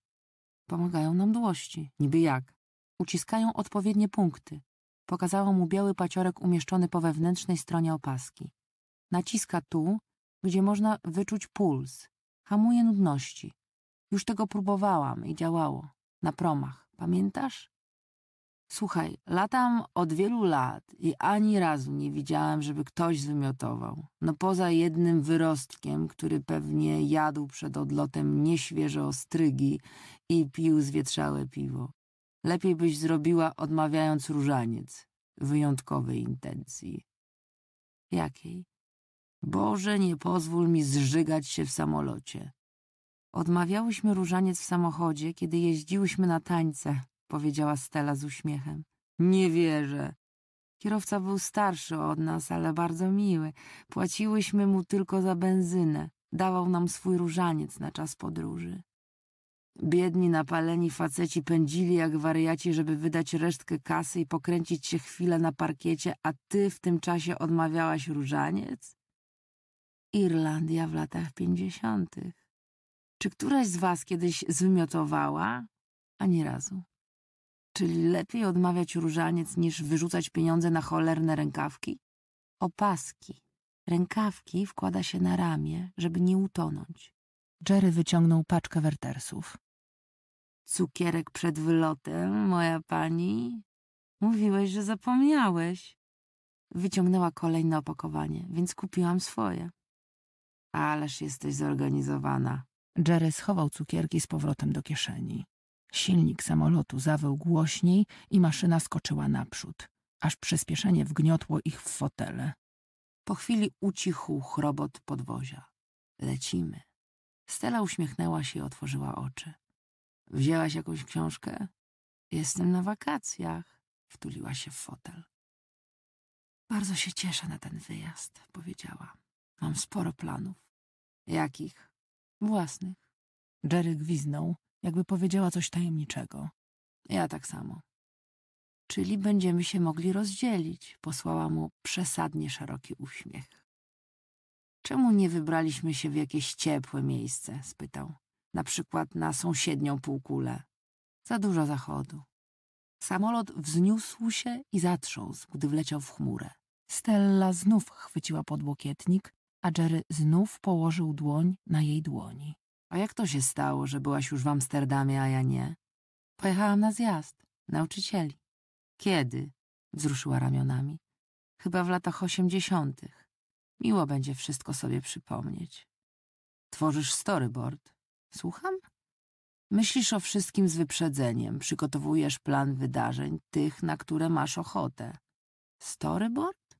Pomagają nam dłości. Niby jak? Uciskają odpowiednie punkty. Pokazała mu biały paciorek umieszczony po wewnętrznej stronie opaski. Naciska tu, gdzie można wyczuć puls. Hamuje nudności. Już tego próbowałam i działało. Na promach. Pamiętasz? Słuchaj, latam od wielu lat i ani razu nie widziałem, żeby ktoś zmiotował. No poza jednym wyrostkiem, który pewnie jadł przed odlotem nieświeże ostrygi i pił zwietrzałe piwo. Lepiej byś zrobiła, odmawiając różaniec. Wyjątkowej intencji. Jakiej? Boże, nie pozwól mi zżygać się w samolocie. Odmawiałyśmy różaniec w samochodzie, kiedy jeździłyśmy na tańce powiedziała Stella z uśmiechem. Nie wierzę. Kierowca był starszy od nas, ale bardzo miły. Płaciłyśmy mu tylko za benzynę. Dawał nam swój różaniec na czas podróży. Biedni, napaleni faceci pędzili jak wariaci, żeby wydać resztkę kasy i pokręcić się chwilę na parkiecie, a ty w tym czasie odmawiałaś różaniec? Irlandia w latach pięćdziesiątych. Czy któraś z was kiedyś zwymiotowała? Ani razu. Czyli lepiej odmawiać różaniec niż wyrzucać pieniądze na cholerne rękawki? Opaski. Rękawki wkłada się na ramię, żeby nie utonąć. Jerry wyciągnął paczkę wertersów. Cukierek przed wylotem, moja pani? Mówiłeś, że zapomniałeś. Wyciągnęła kolejne opakowanie, więc kupiłam swoje. Ależ jesteś zorganizowana. Jerry schował cukierki z powrotem do kieszeni. Silnik samolotu zawył głośniej i maszyna skoczyła naprzód, aż przyspieszenie wgniotło ich w fotele. Po chwili ucichł chrobot podwozia. Lecimy. Stella uśmiechnęła się i otworzyła oczy. Wzięłaś jakąś książkę? Jestem na wakacjach, wtuliła się w fotel. Bardzo się cieszę na ten wyjazd, powiedziała. Mam sporo planów. Jakich? Własnych. Jerry gwiznął, jakby powiedziała coś tajemniczego. Ja tak samo. Czyli będziemy się mogli rozdzielić, posłała mu przesadnie szeroki uśmiech. Czemu nie wybraliśmy się w jakieś ciepłe miejsce? spytał. Na przykład na sąsiednią półkulę. Za dużo zachodu. Samolot wzniósł się i zatrząsł, gdy wleciał w chmurę. Stella znów chwyciła podłokietnik, a Jerry znów położył dłoń na jej dłoni. A jak to się stało, że byłaś już w Amsterdamie, a ja nie? Pojechałam na zjazd. Nauczycieli. Kiedy? Wzruszyła ramionami. Chyba w latach osiemdziesiątych. Miło będzie wszystko sobie przypomnieć. Tworzysz storyboard. Słucham? Myślisz o wszystkim z wyprzedzeniem, przygotowujesz plan wydarzeń, tych, na które masz ochotę. Storyboard?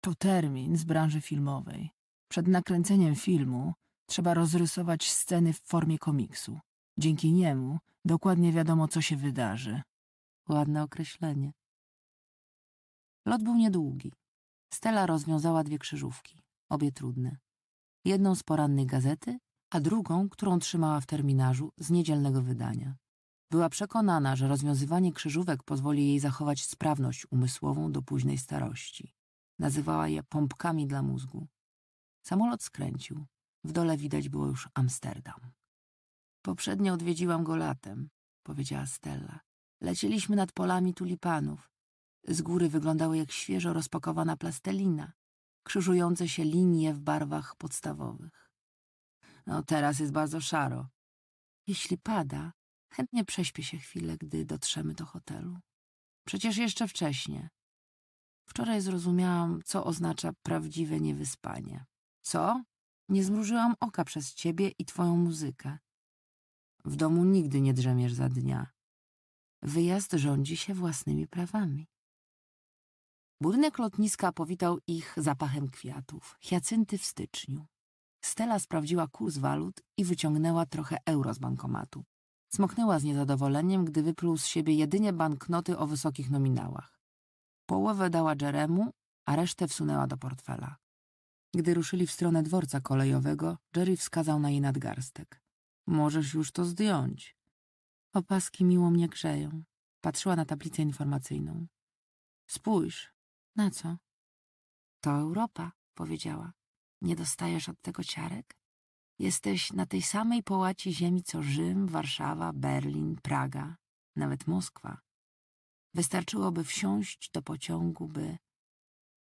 To termin z branży filmowej. Przed nakręceniem filmu Trzeba rozrysować sceny w formie komiksu. Dzięki niemu dokładnie wiadomo, co się wydarzy. Ładne określenie. Lot był niedługi. Stella rozwiązała dwie krzyżówki, obie trudne. Jedną z porannej gazety, a drugą, którą trzymała w terminarzu z niedzielnego wydania. Była przekonana, że rozwiązywanie krzyżówek pozwoli jej zachować sprawność umysłową do późnej starości. Nazywała je pompkami dla mózgu. Samolot skręcił. W dole widać było już Amsterdam. Poprzednio odwiedziłam go latem, powiedziała Stella. Lecieliśmy nad polami tulipanów. Z góry wyglądały jak świeżo rozpakowana plastelina, krzyżujące się linie w barwach podstawowych. No teraz jest bardzo szaro. Jeśli pada, chętnie prześpię się chwilę, gdy dotrzemy do hotelu. Przecież jeszcze wcześnie. Wczoraj zrozumiałam, co oznacza prawdziwe niewyspanie. Co? Nie zmrużyłam oka przez ciebie i twoją muzykę. W domu nigdy nie drzemiesz za dnia. Wyjazd rządzi się własnymi prawami. Budynek lotniska powitał ich zapachem kwiatów, hiacynty w styczniu. Stella sprawdziła kurs walut i wyciągnęła trochę euro z bankomatu. Smoknęła z niezadowoleniem, gdy wypluł z siebie jedynie banknoty o wysokich nominałach. Połowę dała Jeremu, a resztę wsunęła do portfela. Gdy ruszyli w stronę dworca kolejowego, Jerry wskazał na jej nadgarstek. Możesz już to zdjąć. Opaski miło mnie grzeją. Patrzyła na tablicę informacyjną. Spójrz. Na co? To Europa, powiedziała. Nie dostajesz od tego ciarek? Jesteś na tej samej połaci ziemi co Rzym, Warszawa, Berlin, Praga, nawet Moskwa. Wystarczyłoby wsiąść do pociągu, by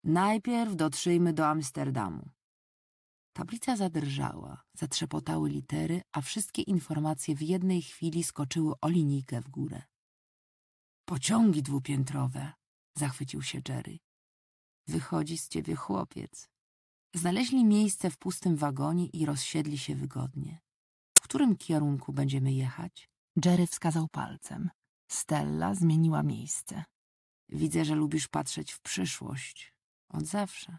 Najpierw dotrzyjmy do Amsterdamu. Tablica zadrżała, zatrzepotały litery, a wszystkie informacje w jednej chwili skoczyły o linijkę w górę. Pociągi dwupiętrowe, zachwycił się Jerry. Wychodzi z ciebie chłopiec. Znaleźli miejsce w pustym wagonie i rozsiedli się wygodnie. W którym kierunku będziemy jechać? Jerry wskazał palcem. Stella zmieniła miejsce. Widzę, że lubisz patrzeć w przyszłość. Od zawsze.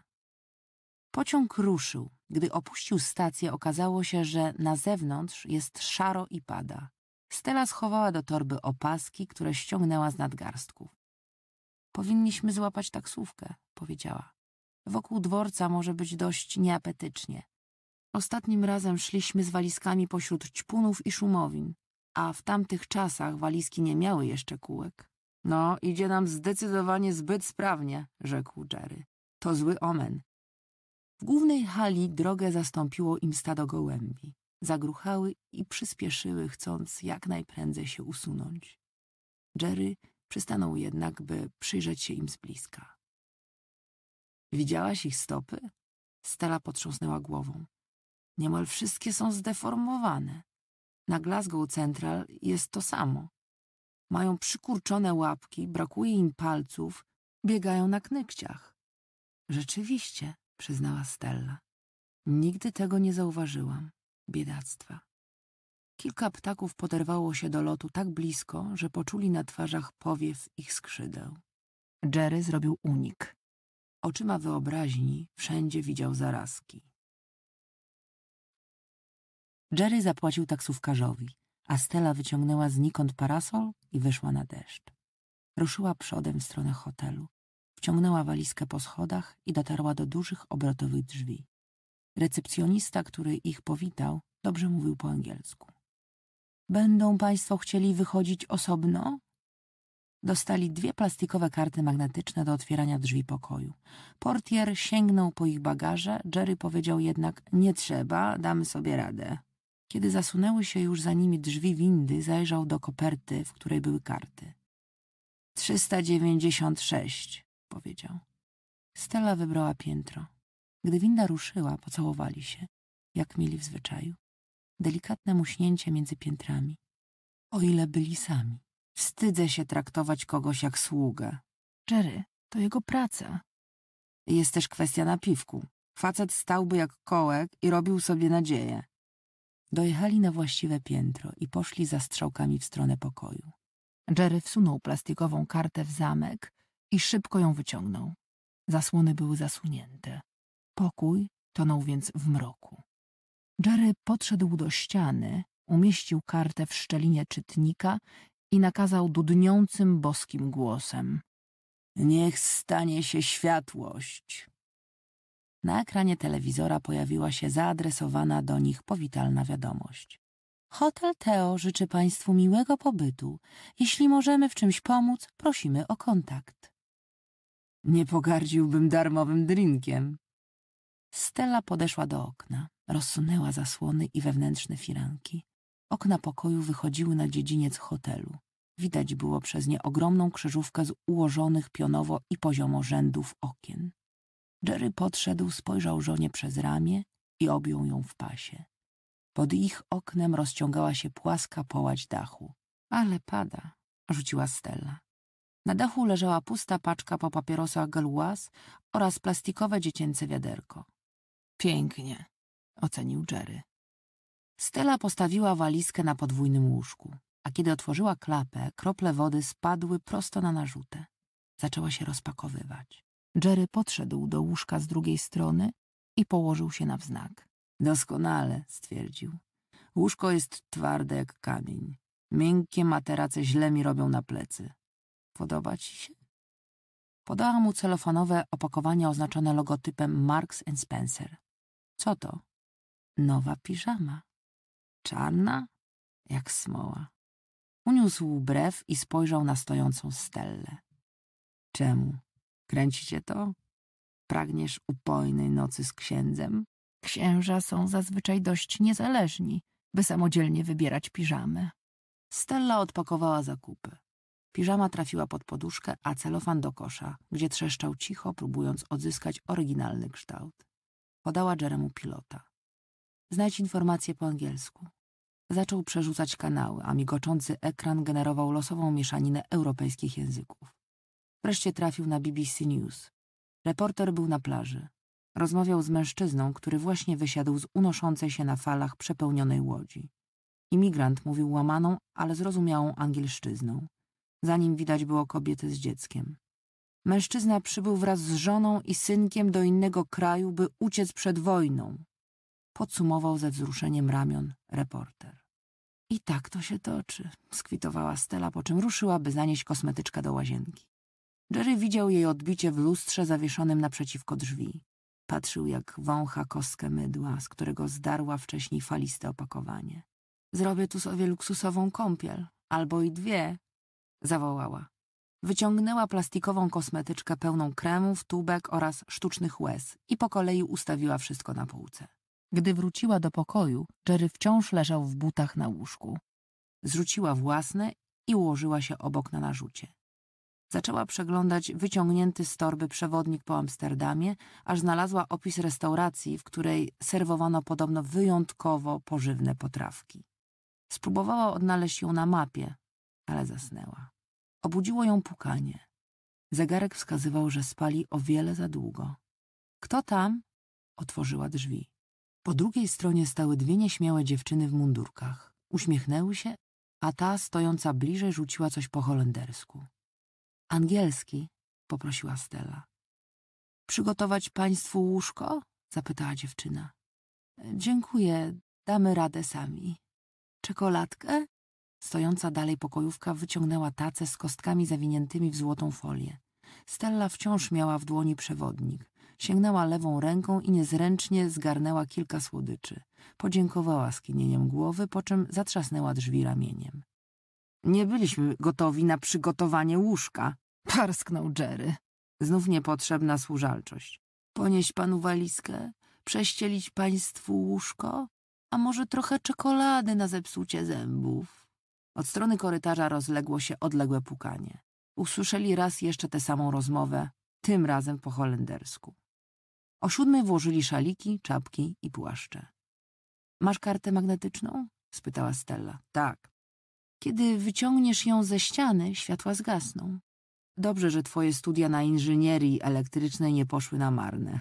Pociąg ruszył. Gdy opuścił stację, okazało się, że na zewnątrz jest szaro i pada. Stella schowała do torby opaski, które ściągnęła z nadgarstków. Powinniśmy złapać taksówkę, powiedziała. Wokół dworca może być dość nieapetycznie. Ostatnim razem szliśmy z walizkami pośród ćpunów i szumowin, a w tamtych czasach walizki nie miały jeszcze kółek. No, idzie nam zdecydowanie zbyt sprawnie, rzekł Jerry. To zły omen. W głównej hali drogę zastąpiło im stado gołębi. Zagruchały i przyspieszyły, chcąc jak najprędzej się usunąć. Jerry przystanął jednak, by przyjrzeć się im z bliska. Widziałaś ich stopy? Stella potrząsnęła głową. Niemal wszystkie są zdeformowane. Na Glasgow Central jest to samo. Mają przykurczone łapki, brakuje im palców, biegają na knykciach. Rzeczywiście, przyznała Stella. Nigdy tego nie zauważyłam. Biedactwa. Kilka ptaków poderwało się do lotu tak blisko, że poczuli na twarzach powiew ich skrzydeł. Jerry zrobił unik. Oczyma wyobraźni wszędzie widział zarazki. Jerry zapłacił taksówkarzowi, a Stella wyciągnęła znikąd parasol i wyszła na deszcz. Ruszyła przodem w stronę hotelu. Ściągnęła walizkę po schodach i dotarła do dużych obrotowych drzwi. Recepcjonista, który ich powitał, dobrze mówił po angielsku. Będą Państwo chcieli wychodzić osobno? Dostali dwie plastikowe karty magnetyczne do otwierania drzwi pokoju. Portier sięgnął po ich bagaże, Jerry powiedział jednak nie trzeba, damy sobie radę. Kiedy zasunęły się już za nimi drzwi windy, zajrzał do koperty, w której były karty. 396, powiedział. Stella wybrała piętro. Gdy winda ruszyła, pocałowali się, jak mieli w zwyczaju. Delikatne muśnięcie między piętrami. O ile byli sami. Wstydzę się traktować kogoś jak sługę. Jerry, to jego praca. Jest też kwestia napiwku. Facet stałby jak kołek i robił sobie nadzieję. Dojechali na właściwe piętro i poszli za strzałkami w stronę pokoju. Jerry wsunął plastikową kartę w zamek i szybko ją wyciągnął. Zasłony były zasunięte. Pokój tonął więc w mroku. Jerry podszedł do ściany, umieścił kartę w szczelinie czytnika i nakazał dudniącym boskim głosem. Niech stanie się światłość. Na ekranie telewizora pojawiła się zaadresowana do nich powitalna wiadomość. Hotel Teo życzy Państwu miłego pobytu. Jeśli możemy w czymś pomóc, prosimy o kontakt. Nie pogardziłbym darmowym drinkiem. Stella podeszła do okna, rozsunęła zasłony i wewnętrzne firanki. Okna pokoju wychodziły na dziedziniec hotelu. Widać było przez nie ogromną krzyżówkę z ułożonych pionowo i poziomo rzędów okien. Jerry podszedł, spojrzał żonie przez ramię i objął ją w pasie. Pod ich oknem rozciągała się płaska połać dachu. Ale pada, rzuciła Stella. Na dachu leżała pusta paczka po papierosach Galuas oraz plastikowe dziecięce wiaderko. Pięknie, ocenił Jerry. Stella postawiła walizkę na podwójnym łóżku, a kiedy otworzyła klapę, krople wody spadły prosto na narzutę. Zaczęła się rozpakowywać. Jerry podszedł do łóżka z drugiej strony i położył się na wznak. Doskonale, stwierdził. Łóżko jest twarde jak kamień. Miękkie materace źle mi robią na plecy. Podoba ci się? Podała mu celofanowe opakowania oznaczone logotypem Marks Spencer. Co to? Nowa piżama. Czarna? Jak smoła. Uniósł brew i spojrzał na stojącą Stellę. Czemu? Kręci cię to? Pragniesz upojnej nocy z księdzem? Księża są zazwyczaj dość niezależni, by samodzielnie wybierać piżamy. Stella odpakowała zakupy. Piżama trafiła pod poduszkę, a celofan do kosza, gdzie trzeszczał cicho, próbując odzyskać oryginalny kształt. Podała Jeremu pilota. Znajdź informacje po angielsku. Zaczął przerzucać kanały, a migoczący ekran generował losową mieszaninę europejskich języków. Wreszcie trafił na BBC News. Reporter był na plaży. Rozmawiał z mężczyzną, który właśnie wysiadł z unoszącej się na falach przepełnionej łodzi. Imigrant mówił łamaną, ale zrozumiałą angielszczyzną zanim widać było kobietę z dzieckiem. Mężczyzna przybył wraz z żoną i synkiem do innego kraju, by uciec przed wojną. Podsumował ze wzruszeniem ramion reporter. I tak to się toczy, skwitowała Stella, po czym ruszyła, by zanieść kosmetyczkę do łazienki. Jerry widział jej odbicie w lustrze zawieszonym naprzeciwko drzwi. Patrzył, jak wącha kostkę mydła, z którego zdarła wcześniej faliste opakowanie. Zrobię tu sobie luksusową kąpiel, albo i dwie, zawołała. Wyciągnęła plastikową kosmetyczkę pełną kremów, tubek oraz sztucznych łez i po kolei ustawiła wszystko na półce. Gdy wróciła do pokoju, Jerry wciąż leżał w butach na łóżku. Zrzuciła własne i ułożyła się obok na narzucie. Zaczęła przeglądać wyciągnięty z torby przewodnik po Amsterdamie, aż znalazła opis restauracji, w której serwowano podobno wyjątkowo pożywne potrawki. Spróbowała odnaleźć ją na mapie, ale zasnęła. Obudziło ją pukanie. Zegarek wskazywał, że spali o wiele za długo. Kto tam? Otworzyła drzwi. Po drugiej stronie stały dwie nieśmiałe dziewczyny w mundurkach. Uśmiechnęły się, a ta, stojąca bliżej, rzuciła coś po holendersku. Angielski, poprosiła Stella. Przygotować państwu łóżko? zapytała dziewczyna. Dziękuję, damy radę sami. Czekoladkę? Stojąca dalej pokojówka wyciągnęła tacę z kostkami zawiniętymi w złotą folię. Stella wciąż miała w dłoni przewodnik. Sięgnęła lewą ręką i niezręcznie zgarnęła kilka słodyczy. Podziękowała skinieniem głowy, po czym zatrzasnęła drzwi ramieniem. Nie byliśmy gotowi na przygotowanie łóżka, parsknął Jerry. Znów niepotrzebna służalczość. Ponieść panu walizkę, prześcielić państwu łóżko, a może trochę czekolady na zepsucie zębów. Od strony korytarza rozległo się odległe pukanie. Usłyszeli raz jeszcze tę samą rozmowę, tym razem po holendersku. O siódmej włożyli szaliki, czapki i płaszcze. Masz kartę magnetyczną? spytała Stella. Tak. Kiedy wyciągniesz ją ze ściany, światła zgasną. Dobrze, że twoje studia na inżynierii elektrycznej nie poszły na marne.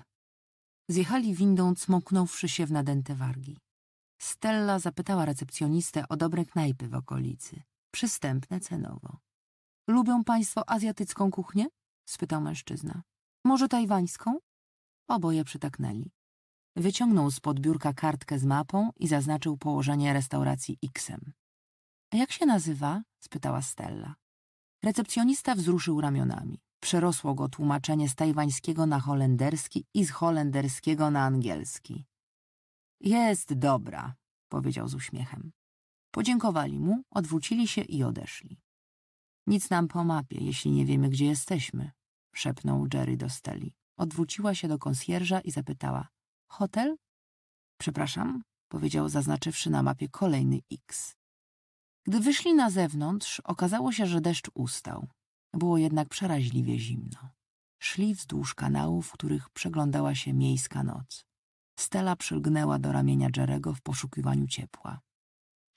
Zjechali windą, cmoknąwszy się w nadęte wargi. Stella zapytała recepcjonistę o dobre knajpy w okolicy, przystępne cenowo. Lubią państwo azjatycką kuchnię? spytał mężczyzna. Może tajwańską? Oboje przytaknęli. Wyciągnął z biurka kartkę z mapą i zaznaczył położenie restauracji X-em. Jak się nazywa? spytała Stella. Recepcjonista wzruszył ramionami. Przerosło go tłumaczenie z tajwańskiego na holenderski i z holenderskiego na angielski. Jest dobra, powiedział z uśmiechem. Podziękowali mu, odwrócili się i odeszli. Nic nam po mapie, jeśli nie wiemy, gdzie jesteśmy, szepnął Jerry do Steli. Odwróciła się do konsjerza i zapytała. Hotel? Przepraszam, powiedział, zaznaczywszy na mapie kolejny X. Gdy wyszli na zewnątrz, okazało się, że deszcz ustał. Było jednak przeraźliwie zimno. Szli wzdłuż kanałów, w których przeglądała się miejska noc. Stella przylgnęła do ramienia Jerego w poszukiwaniu ciepła.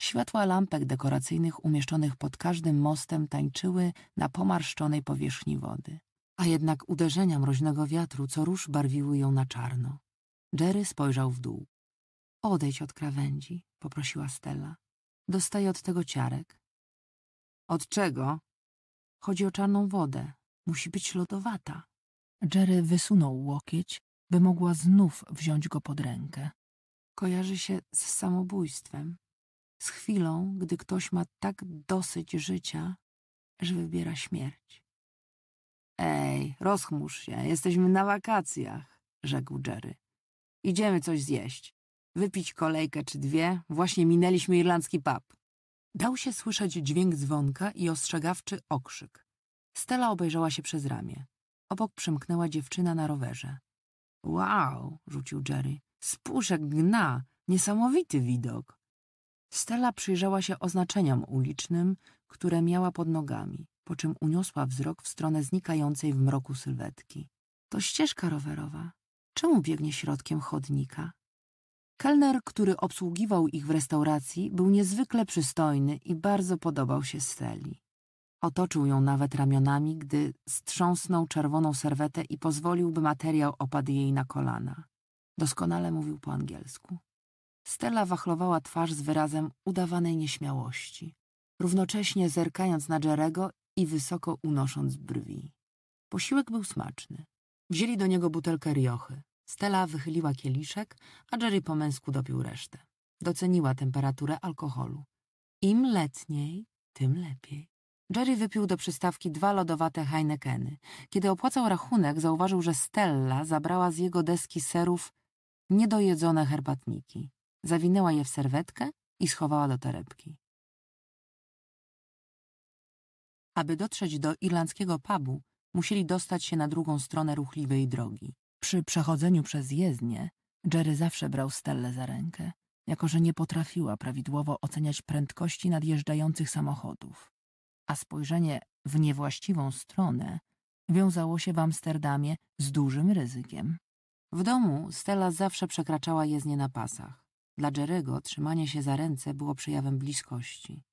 Światła lampek dekoracyjnych umieszczonych pod każdym mostem tańczyły na pomarszczonej powierzchni wody, a jednak uderzenia mroźnego wiatru co róż barwiły ją na czarno. Jerry spojrzał w dół. Odejdź od krawędzi, poprosiła Stella. Dostaję od tego ciarek. Od czego? Chodzi o czarną wodę. Musi być lodowata. Jerry wysunął łokieć by mogła znów wziąć go pod rękę. Kojarzy się z samobójstwem, z chwilą, gdy ktoś ma tak dosyć życia, że wybiera śmierć. Ej, rozchmurz się, jesteśmy na wakacjach, rzekł Jerry. Idziemy coś zjeść, wypić kolejkę czy dwie, właśnie minęliśmy irlandzki pub. Dał się słyszeć dźwięk dzwonka i ostrzegawczy okrzyk. Stella obejrzała się przez ramię. Obok przymknęła dziewczyna na rowerze. Wow, rzucił Jerry. Spójrz jak gna. Niesamowity widok. Stella przyjrzała się oznaczeniom ulicznym, które miała pod nogami, po czym uniosła wzrok w stronę znikającej w mroku sylwetki. To ścieżka rowerowa. Czemu biegnie środkiem chodnika? Kelner, który obsługiwał ich w restauracji, był niezwykle przystojny i bardzo podobał się Steli. Otoczył ją nawet ramionami, gdy strząsnął czerwoną serwetę i pozwolił, by materiał opadł jej na kolana. Doskonale mówił po angielsku. Stella wachlowała twarz z wyrazem udawanej nieśmiałości, równocześnie zerkając na Jerego i wysoko unosząc brwi. Posiłek był smaczny. Wzięli do niego butelkę riochy. Stella wychyliła kieliszek, a Jerry po męsku dopił resztę. Doceniła temperaturę alkoholu. Im letniej, tym lepiej. Jerry wypił do przystawki dwa lodowate Heinekeny. Kiedy opłacał rachunek, zauważył, że Stella zabrała z jego deski serów niedojedzone herbatniki. Zawinęła je w serwetkę i schowała do torebki. Aby dotrzeć do irlandzkiego pubu, musieli dostać się na drugą stronę ruchliwej drogi. Przy przechodzeniu przez jezdnię Jerry zawsze brał Stellę za rękę, jako że nie potrafiła prawidłowo oceniać prędkości nadjeżdżających samochodów a spojrzenie w niewłaściwą stronę wiązało się w Amsterdamie z dużym ryzykiem. W domu Stella zawsze przekraczała jezdnię na pasach. Dla Jerego trzymanie się za ręce było przejawem bliskości.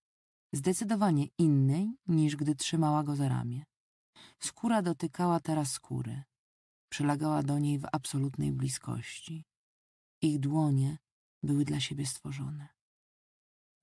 Zdecydowanie innej niż gdy trzymała go za ramię. Skóra dotykała teraz skóry. Przylegała do niej w absolutnej bliskości. Ich dłonie były dla siebie stworzone.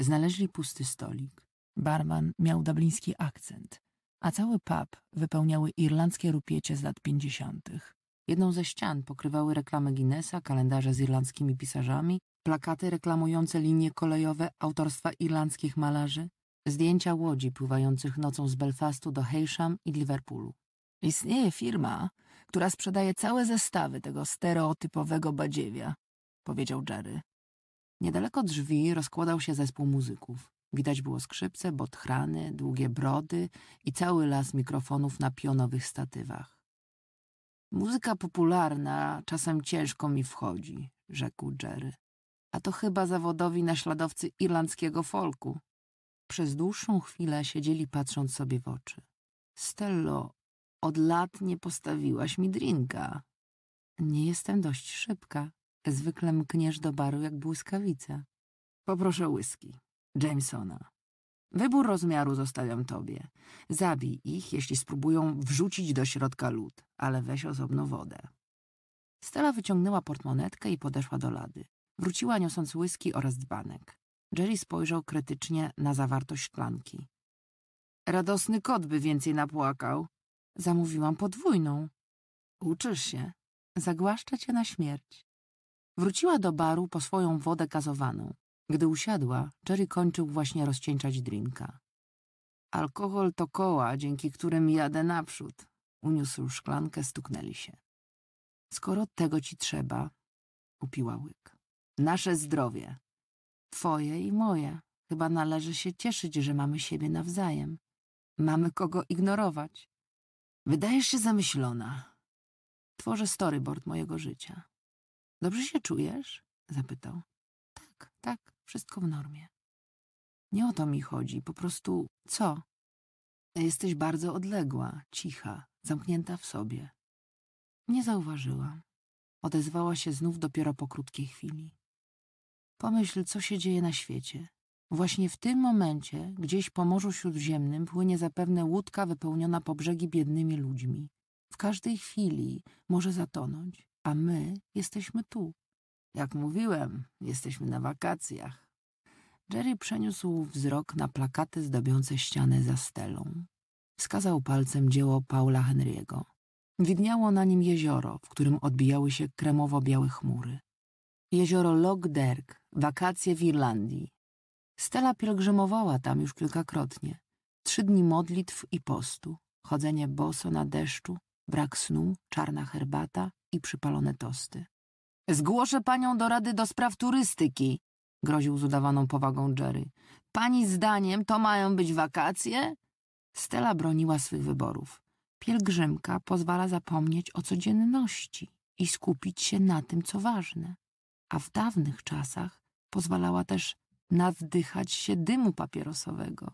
Znaleźli pusty stolik. Barman miał dubliński akcent, a cały pub wypełniały irlandzkie rupiecie z lat pięćdziesiątych. Jedną ze ścian pokrywały reklamy Guinnessa, kalendarze z irlandzkimi pisarzami, plakaty reklamujące linie kolejowe autorstwa irlandzkich malarzy, zdjęcia łodzi pływających nocą z Belfastu do Heysham i Liverpoolu. Istnieje firma, która sprzedaje całe zestawy tego stereotypowego badziewia, powiedział Jerry. Niedaleko drzwi rozkładał się zespół muzyków. Widać było skrzypce, botchrany, długie brody i cały las mikrofonów na pionowych statywach. Muzyka popularna czasem ciężko mi wchodzi, rzekł Jerry. A to chyba zawodowi naśladowcy irlandzkiego folku. Przez dłuższą chwilę siedzieli patrząc sobie w oczy. Stello, od lat nie postawiłaś mi drinka. Nie jestem dość szybka. Zwykle mkniesz do baru jak błyskawica. Poproszę whisky. Jamesona. Wybór rozmiaru zostawiam tobie. Zabij ich, jeśli spróbują wrzucić do środka lód, ale weź osobno wodę. Stella wyciągnęła portmonetkę i podeszła do lady. Wróciła niosąc łyski oraz dzbanek. Jerry spojrzał krytycznie na zawartość szklanki. Radosny kot by więcej napłakał. Zamówiłam podwójną. Uczysz się. Zagłaszcza cię na śmierć. Wróciła do baru po swoją wodę gazowaną. Gdy usiadła, Jerry kończył właśnie rozcieńczać drinka. Alkohol to koła, dzięki którym jadę naprzód. Uniósł szklankę, stuknęli się. Skoro tego ci trzeba, upiła łyk. Nasze zdrowie. Twoje i moje. Chyba należy się cieszyć, że mamy siebie nawzajem. Mamy kogo ignorować. Wydajesz się zamyślona. Tworzę storyboard mojego życia. Dobrze się czujesz? Zapytał. Tak, tak. Wszystko w normie. Nie o to mi chodzi, po prostu co? Jesteś bardzo odległa, cicha, zamknięta w sobie. Nie zauważyłam. Odezwała się znów dopiero po krótkiej chwili. Pomyśl, co się dzieje na świecie. Właśnie w tym momencie, gdzieś po Morzu Śródziemnym, płynie zapewne łódka wypełniona po brzegi biednymi ludźmi. W każdej chwili może zatonąć, a my jesteśmy tu. Jak mówiłem, jesteśmy na wakacjach. Jerry przeniósł wzrok na plakaty zdobiące ścianę za stelą. Wskazał palcem dzieło Paula Henry'ego. Widniało na nim jezioro, w którym odbijały się kremowo-białe chmury. Jezioro Loch Derg, wakacje w Irlandii. Stella pielgrzymowała tam już kilkakrotnie. Trzy dni modlitw i postu, chodzenie boso na deszczu, brak snu, czarna herbata i przypalone tosty. Zgłoszę panią do Rady do Spraw Turystyki, groził z udawaną powagą Jerry. Pani zdaniem to mają być wakacje? Stella broniła swych wyborów. Pielgrzymka pozwala zapomnieć o codzienności i skupić się na tym, co ważne. A w dawnych czasach pozwalała też naddychać się dymu papierosowego.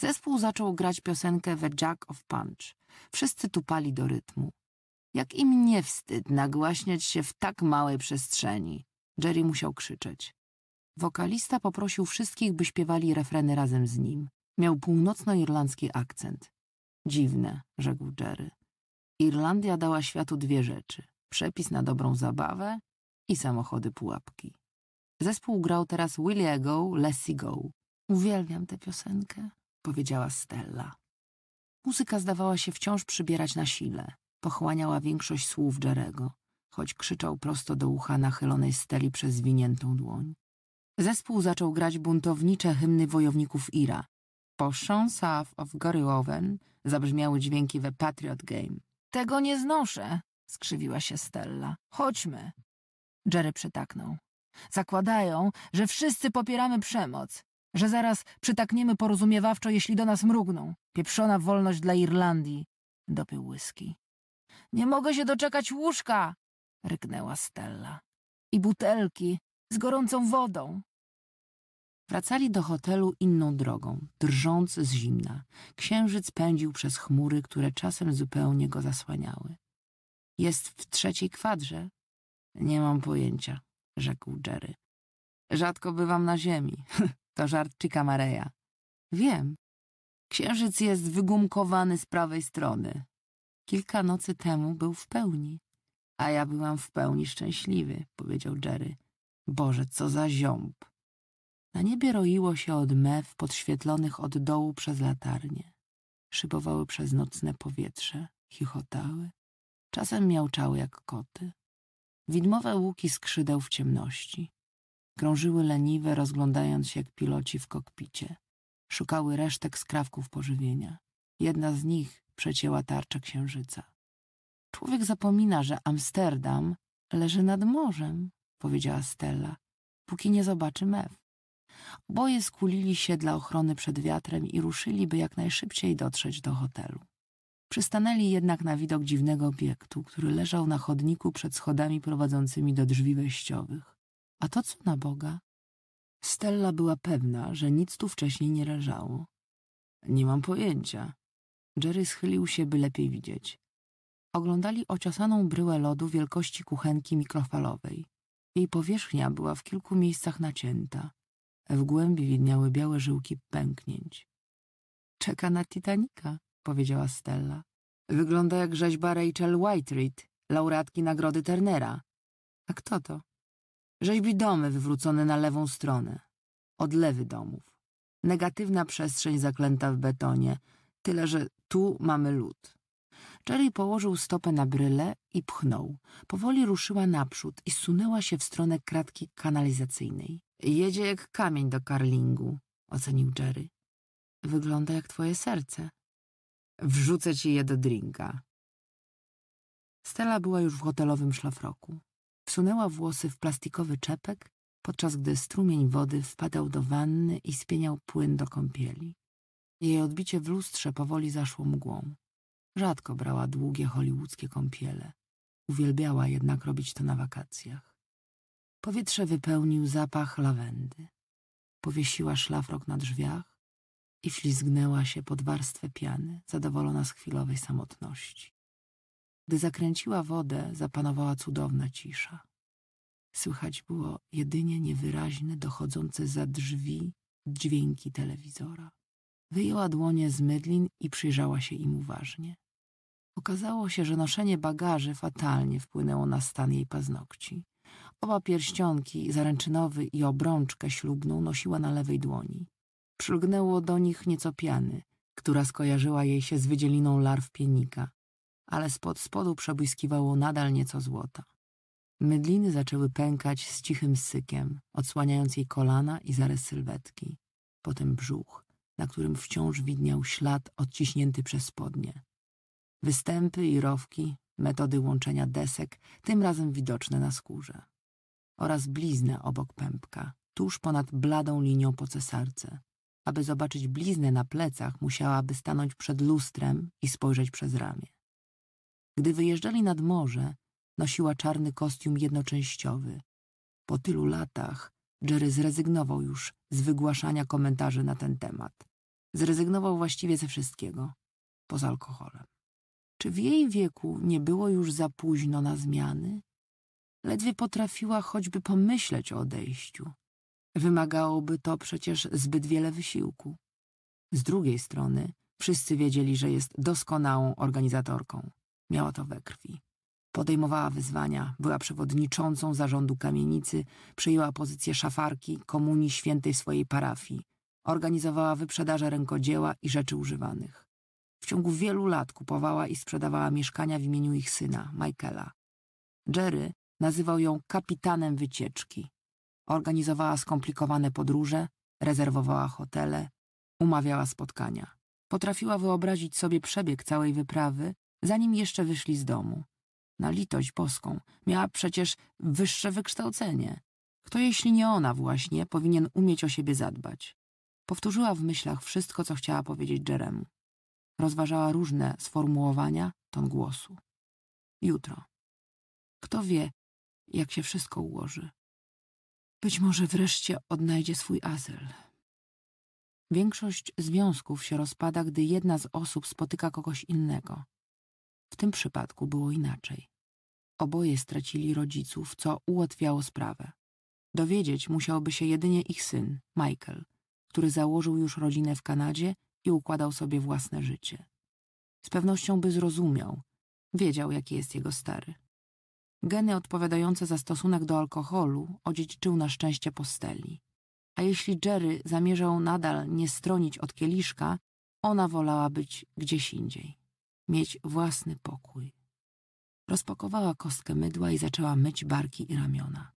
Zespół zaczął grać piosenkę The Jack of Punch. Wszyscy tupali do rytmu. Jak im nie wstyd nagłaśniać się w tak małej przestrzeni? Jerry musiał krzyczeć. Wokalista poprosił wszystkich, by śpiewali refreny razem z nim. Miał północnoirlandzki akcent. Dziwne, rzekł Jerry. Irlandia dała światu dwie rzeczy. Przepis na dobrą zabawę i samochody pułapki. Zespół grał teraz Willie Go, Lessie Go. Uwielbiam tę piosenkę, powiedziała Stella. Muzyka zdawała się wciąż przybierać na sile pochłaniała większość słów Jerego, choć krzyczał prosto do ucha nachylonej steli przez zwiniętą dłoń. Zespół zaczął grać buntownicze hymny wojowników Ira. Po South of Goryoven zabrzmiały dźwięki we Patriot Game. Tego nie znoszę, skrzywiła się Stella. Chodźmy. Jerry przytaknął. Zakładają, że wszyscy popieramy przemoc, że zaraz przytakniemy porozumiewawczo, jeśli do nas mrugną. Pieprzona wolność dla Irlandii, dopił whisky. Nie mogę się doczekać łóżka! ryknęła Stella. I butelki z gorącą wodą. Wracali do hotelu inną drogą, drżąc z zimna. Księżyc pędził przez chmury, które czasem zupełnie go zasłaniały. Jest w trzeciej kwadrze? Nie mam pojęcia, rzekł Jerry. Rzadko bywam na ziemi. to żart Chica Mareja. Wiem. Księżyc jest wygumkowany z prawej strony. Kilka nocy temu był w pełni. A ja byłam w pełni szczęśliwy, powiedział Jerry. Boże, co za ziąb. Na niebie roiło się od mew podświetlonych od dołu przez latarnie. Szybowały przez nocne powietrze, chichotały. Czasem miałczały jak koty. Widmowe łuki skrzydeł w ciemności. Krążyły leniwe, rozglądając się jak piloci w kokpicie. Szukały resztek skrawków pożywienia. Jedna z nich, przecięła tarcza księżyca. Człowiek zapomina, że Amsterdam leży nad morzem, powiedziała Stella, póki nie zobaczy mew. Oboje skulili się dla ochrony przed wiatrem i ruszyli, by jak najszybciej dotrzeć do hotelu. Przystanęli jednak na widok dziwnego obiektu, który leżał na chodniku przed schodami prowadzącymi do drzwi wejściowych. A to co na Boga? Stella była pewna, że nic tu wcześniej nie leżało. Nie mam pojęcia, Jerry schylił się, by lepiej widzieć. Oglądali ociosaną bryłę lodu wielkości kuchenki mikrofalowej. Jej powierzchnia była w kilku miejscach nacięta. W głębi widniały białe żyłki pęknięć. Czeka na Titanica, powiedziała Stella. Wygląda jak rzeźba Rachel Whiteread, laureatki Nagrody Turnera. A kto to? Rzeźbi domy wywrócone na lewą stronę. Odlewy domów. Negatywna przestrzeń zaklęta w betonie, tyle że tu mamy lód. Jerry położył stopę na bryle i pchnął. Powoli ruszyła naprzód i sunęła się w stronę kratki kanalizacyjnej. Jedzie jak kamień do karlingu, ocenił Jerry. Wygląda jak twoje serce. Wrzucę ci je do drinka. Stella była już w hotelowym szlafroku. Wsunęła włosy w plastikowy czepek, podczas gdy strumień wody wpadał do wanny i spieniał płyn do kąpieli. Jej odbicie w lustrze powoli zaszło mgłą. Rzadko brała długie hollywoodzkie kąpiele. Uwielbiała jednak robić to na wakacjach. Powietrze wypełnił zapach lawendy. Powiesiła szlafrok na drzwiach i wślizgnęła się pod warstwę piany, zadowolona z chwilowej samotności. Gdy zakręciła wodę, zapanowała cudowna cisza. Słychać było jedynie niewyraźne, dochodzące za drzwi dźwięki telewizora. Wyjęła dłonie z mydlin i przyjrzała się im uważnie. Okazało się, że noszenie bagaży fatalnie wpłynęło na stan jej paznokci. Oba pierścionki, zaręczynowy i obrączkę ślubną nosiła na lewej dłoni. Przylgnęło do nich nieco piany, która skojarzyła jej się z wydzieliną larw pienika, ale spod spodu przebłyskiwało nadal nieco złota. Mydliny zaczęły pękać z cichym sykiem, odsłaniając jej kolana i zarys sylwetki, potem brzuch, na którym wciąż widniał ślad odciśnięty przez spodnie. Występy i rowki, metody łączenia desek, tym razem widoczne na skórze. Oraz bliznę obok pępka, tuż ponad bladą linią po cesarce. Aby zobaczyć bliznę na plecach, musiałaby stanąć przed lustrem i spojrzeć przez ramię. Gdy wyjeżdżali nad morze, nosiła czarny kostium jednoczęściowy. Po tylu latach Jerry zrezygnował już z wygłaszania komentarzy na ten temat. Zrezygnował właściwie ze wszystkiego, poza alkoholem. Czy w jej wieku nie było już za późno na zmiany? Ledwie potrafiła choćby pomyśleć o odejściu. Wymagałoby to przecież zbyt wiele wysiłku. Z drugiej strony wszyscy wiedzieli, że jest doskonałą organizatorką. Miała to we krwi. Podejmowała wyzwania, była przewodniczącą zarządu kamienicy, przyjęła pozycję szafarki komunii świętej swojej parafii, organizowała wyprzedaże rękodzieła i rzeczy używanych. W ciągu wielu lat kupowała i sprzedawała mieszkania w imieniu ich syna, Michaela. Jerry nazywał ją kapitanem wycieczki. Organizowała skomplikowane podróże, rezerwowała hotele, umawiała spotkania. Potrafiła wyobrazić sobie przebieg całej wyprawy, zanim jeszcze wyszli z domu. Na litość boską, miała przecież wyższe wykształcenie. Kto jeśli nie ona właśnie powinien umieć o siebie zadbać? Powtórzyła w myślach wszystko, co chciała powiedzieć Jeremu. Rozważała różne sformułowania, ton głosu. Jutro. Kto wie, jak się wszystko ułoży. Być może wreszcie odnajdzie swój azyl. Większość związków się rozpada, gdy jedna z osób spotyka kogoś innego. W tym przypadku było inaczej. Oboje stracili rodziców, co ułatwiało sprawę. Dowiedzieć musiałby się jedynie ich syn, Michael, który założył już rodzinę w Kanadzie i układał sobie własne życie. Z pewnością by zrozumiał, wiedział, jaki jest jego stary. Geny odpowiadające za stosunek do alkoholu odziedziczył na szczęście posteli. A jeśli Jerry zamierzał nadal nie stronić od kieliszka, ona wolała być gdzieś indziej mieć własny pokój. Rozpakowała kostkę mydła i zaczęła myć barki i ramiona.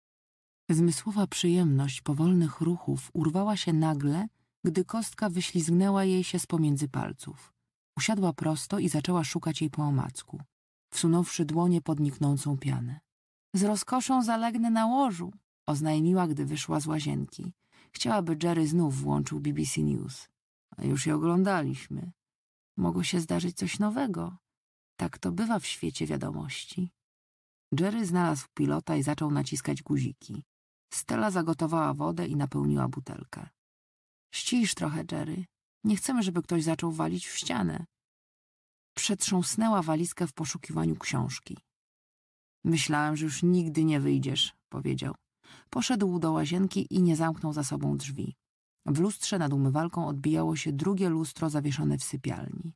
Zmysłowa przyjemność powolnych ruchów urwała się nagle, gdy kostka wyślizgnęła jej się z pomiędzy palców. Usiadła prosto i zaczęła szukać jej po omacku, wsunąwszy dłonie pod niknącą pianę. Z rozkoszą zalegnę na łożu, oznajmiła, gdy wyszła z łazienki. Chciałaby Jerry znów włączył BBC News. A już je oglądaliśmy mogło się zdarzyć coś nowego. Tak to bywa w świecie wiadomości. Jerry znalazł pilota i zaczął naciskać guziki. Stella zagotowała wodę i napełniła butelkę. Ścisz trochę, Jerry. Nie chcemy, żeby ktoś zaczął walić w ścianę. Przetrząsnęła walizkę w poszukiwaniu książki. Myślałem, że już nigdy nie wyjdziesz, powiedział. Poszedł do łazienki i nie zamknął za sobą drzwi. W lustrze nad umywalką odbijało się drugie lustro zawieszone w sypialni.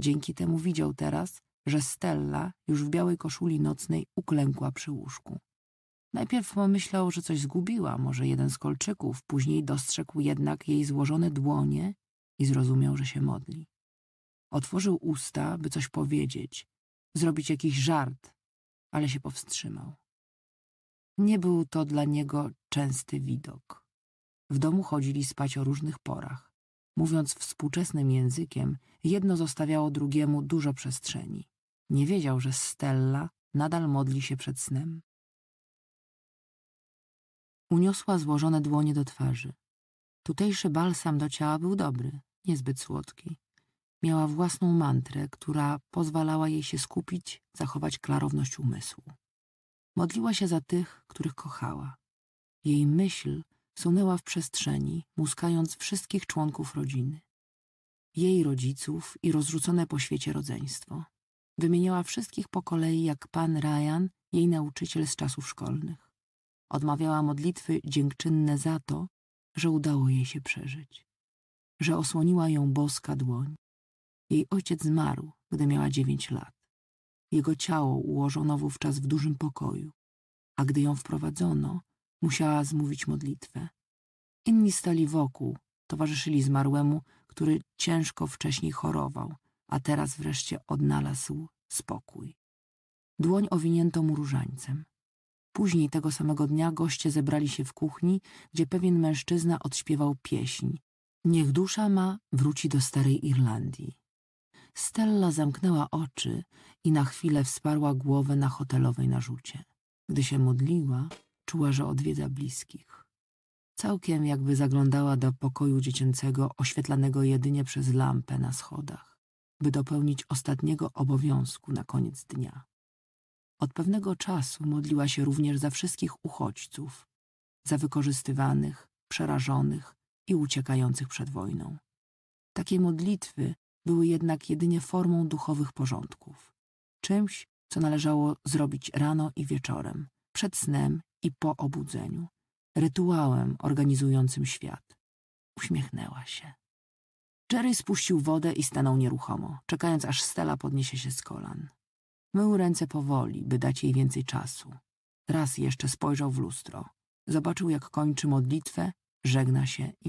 Dzięki temu widział teraz, że Stella już w białej koszuli nocnej uklękła przy łóżku. Najpierw pomyślał, że coś zgubiła, może jeden z kolczyków, później dostrzegł jednak jej złożone dłonie i zrozumiał, że się modli. Otworzył usta, by coś powiedzieć, zrobić jakiś żart, ale się powstrzymał. Nie był to dla niego częsty widok. W domu chodzili spać o różnych porach. Mówiąc współczesnym językiem, jedno zostawiało drugiemu dużo przestrzeni. Nie wiedział, że Stella nadal modli się przed snem. Uniosła złożone dłonie do twarzy. Tutejszy balsam do ciała był dobry, niezbyt słodki. Miała własną mantrę, która pozwalała jej się skupić, zachować klarowność umysłu. Modliła się za tych, których kochała. Jej myśl Sunęła w przestrzeni, muskając wszystkich członków rodziny. Jej rodziców i rozrzucone po świecie rodzeństwo. Wymieniała wszystkich po kolei jak pan Ryan, jej nauczyciel z czasów szkolnych. Odmawiała modlitwy dziękczynne za to, że udało jej się przeżyć. Że osłoniła ją boska dłoń. Jej ojciec zmarł, gdy miała dziewięć lat. Jego ciało ułożono wówczas w dużym pokoju, a gdy ją wprowadzono, Musiała zmówić modlitwę. Inni stali wokół, towarzyszyli zmarłemu, który ciężko wcześniej chorował, a teraz wreszcie odnalazł spokój. Dłoń owinięto mu różańcem. Później tego samego dnia goście zebrali się w kuchni, gdzie pewien mężczyzna odśpiewał pieśń. Niech dusza ma wróci do starej Irlandii. Stella zamknęła oczy i na chwilę wsparła głowę na hotelowej narzucie. Gdy się modliła, czuła, że odwiedza bliskich. Całkiem jakby zaglądała do pokoju dziecięcego, oświetlanego jedynie przez lampę na schodach, by dopełnić ostatniego obowiązku na koniec dnia. Od pewnego czasu modliła się również za wszystkich uchodźców, za wykorzystywanych, przerażonych i uciekających przed wojną. Takie modlitwy były jednak jedynie formą duchowych porządków, czymś, co należało zrobić rano i wieczorem, przed snem i po obudzeniu, rytuałem organizującym świat. Uśmiechnęła się. Jerry spuścił wodę i stanął nieruchomo, czekając aż Stella podniesie się z kolan. Mył ręce powoli, by dać jej więcej czasu. Raz jeszcze spojrzał w lustro. Zobaczył, jak kończy modlitwę, żegna się i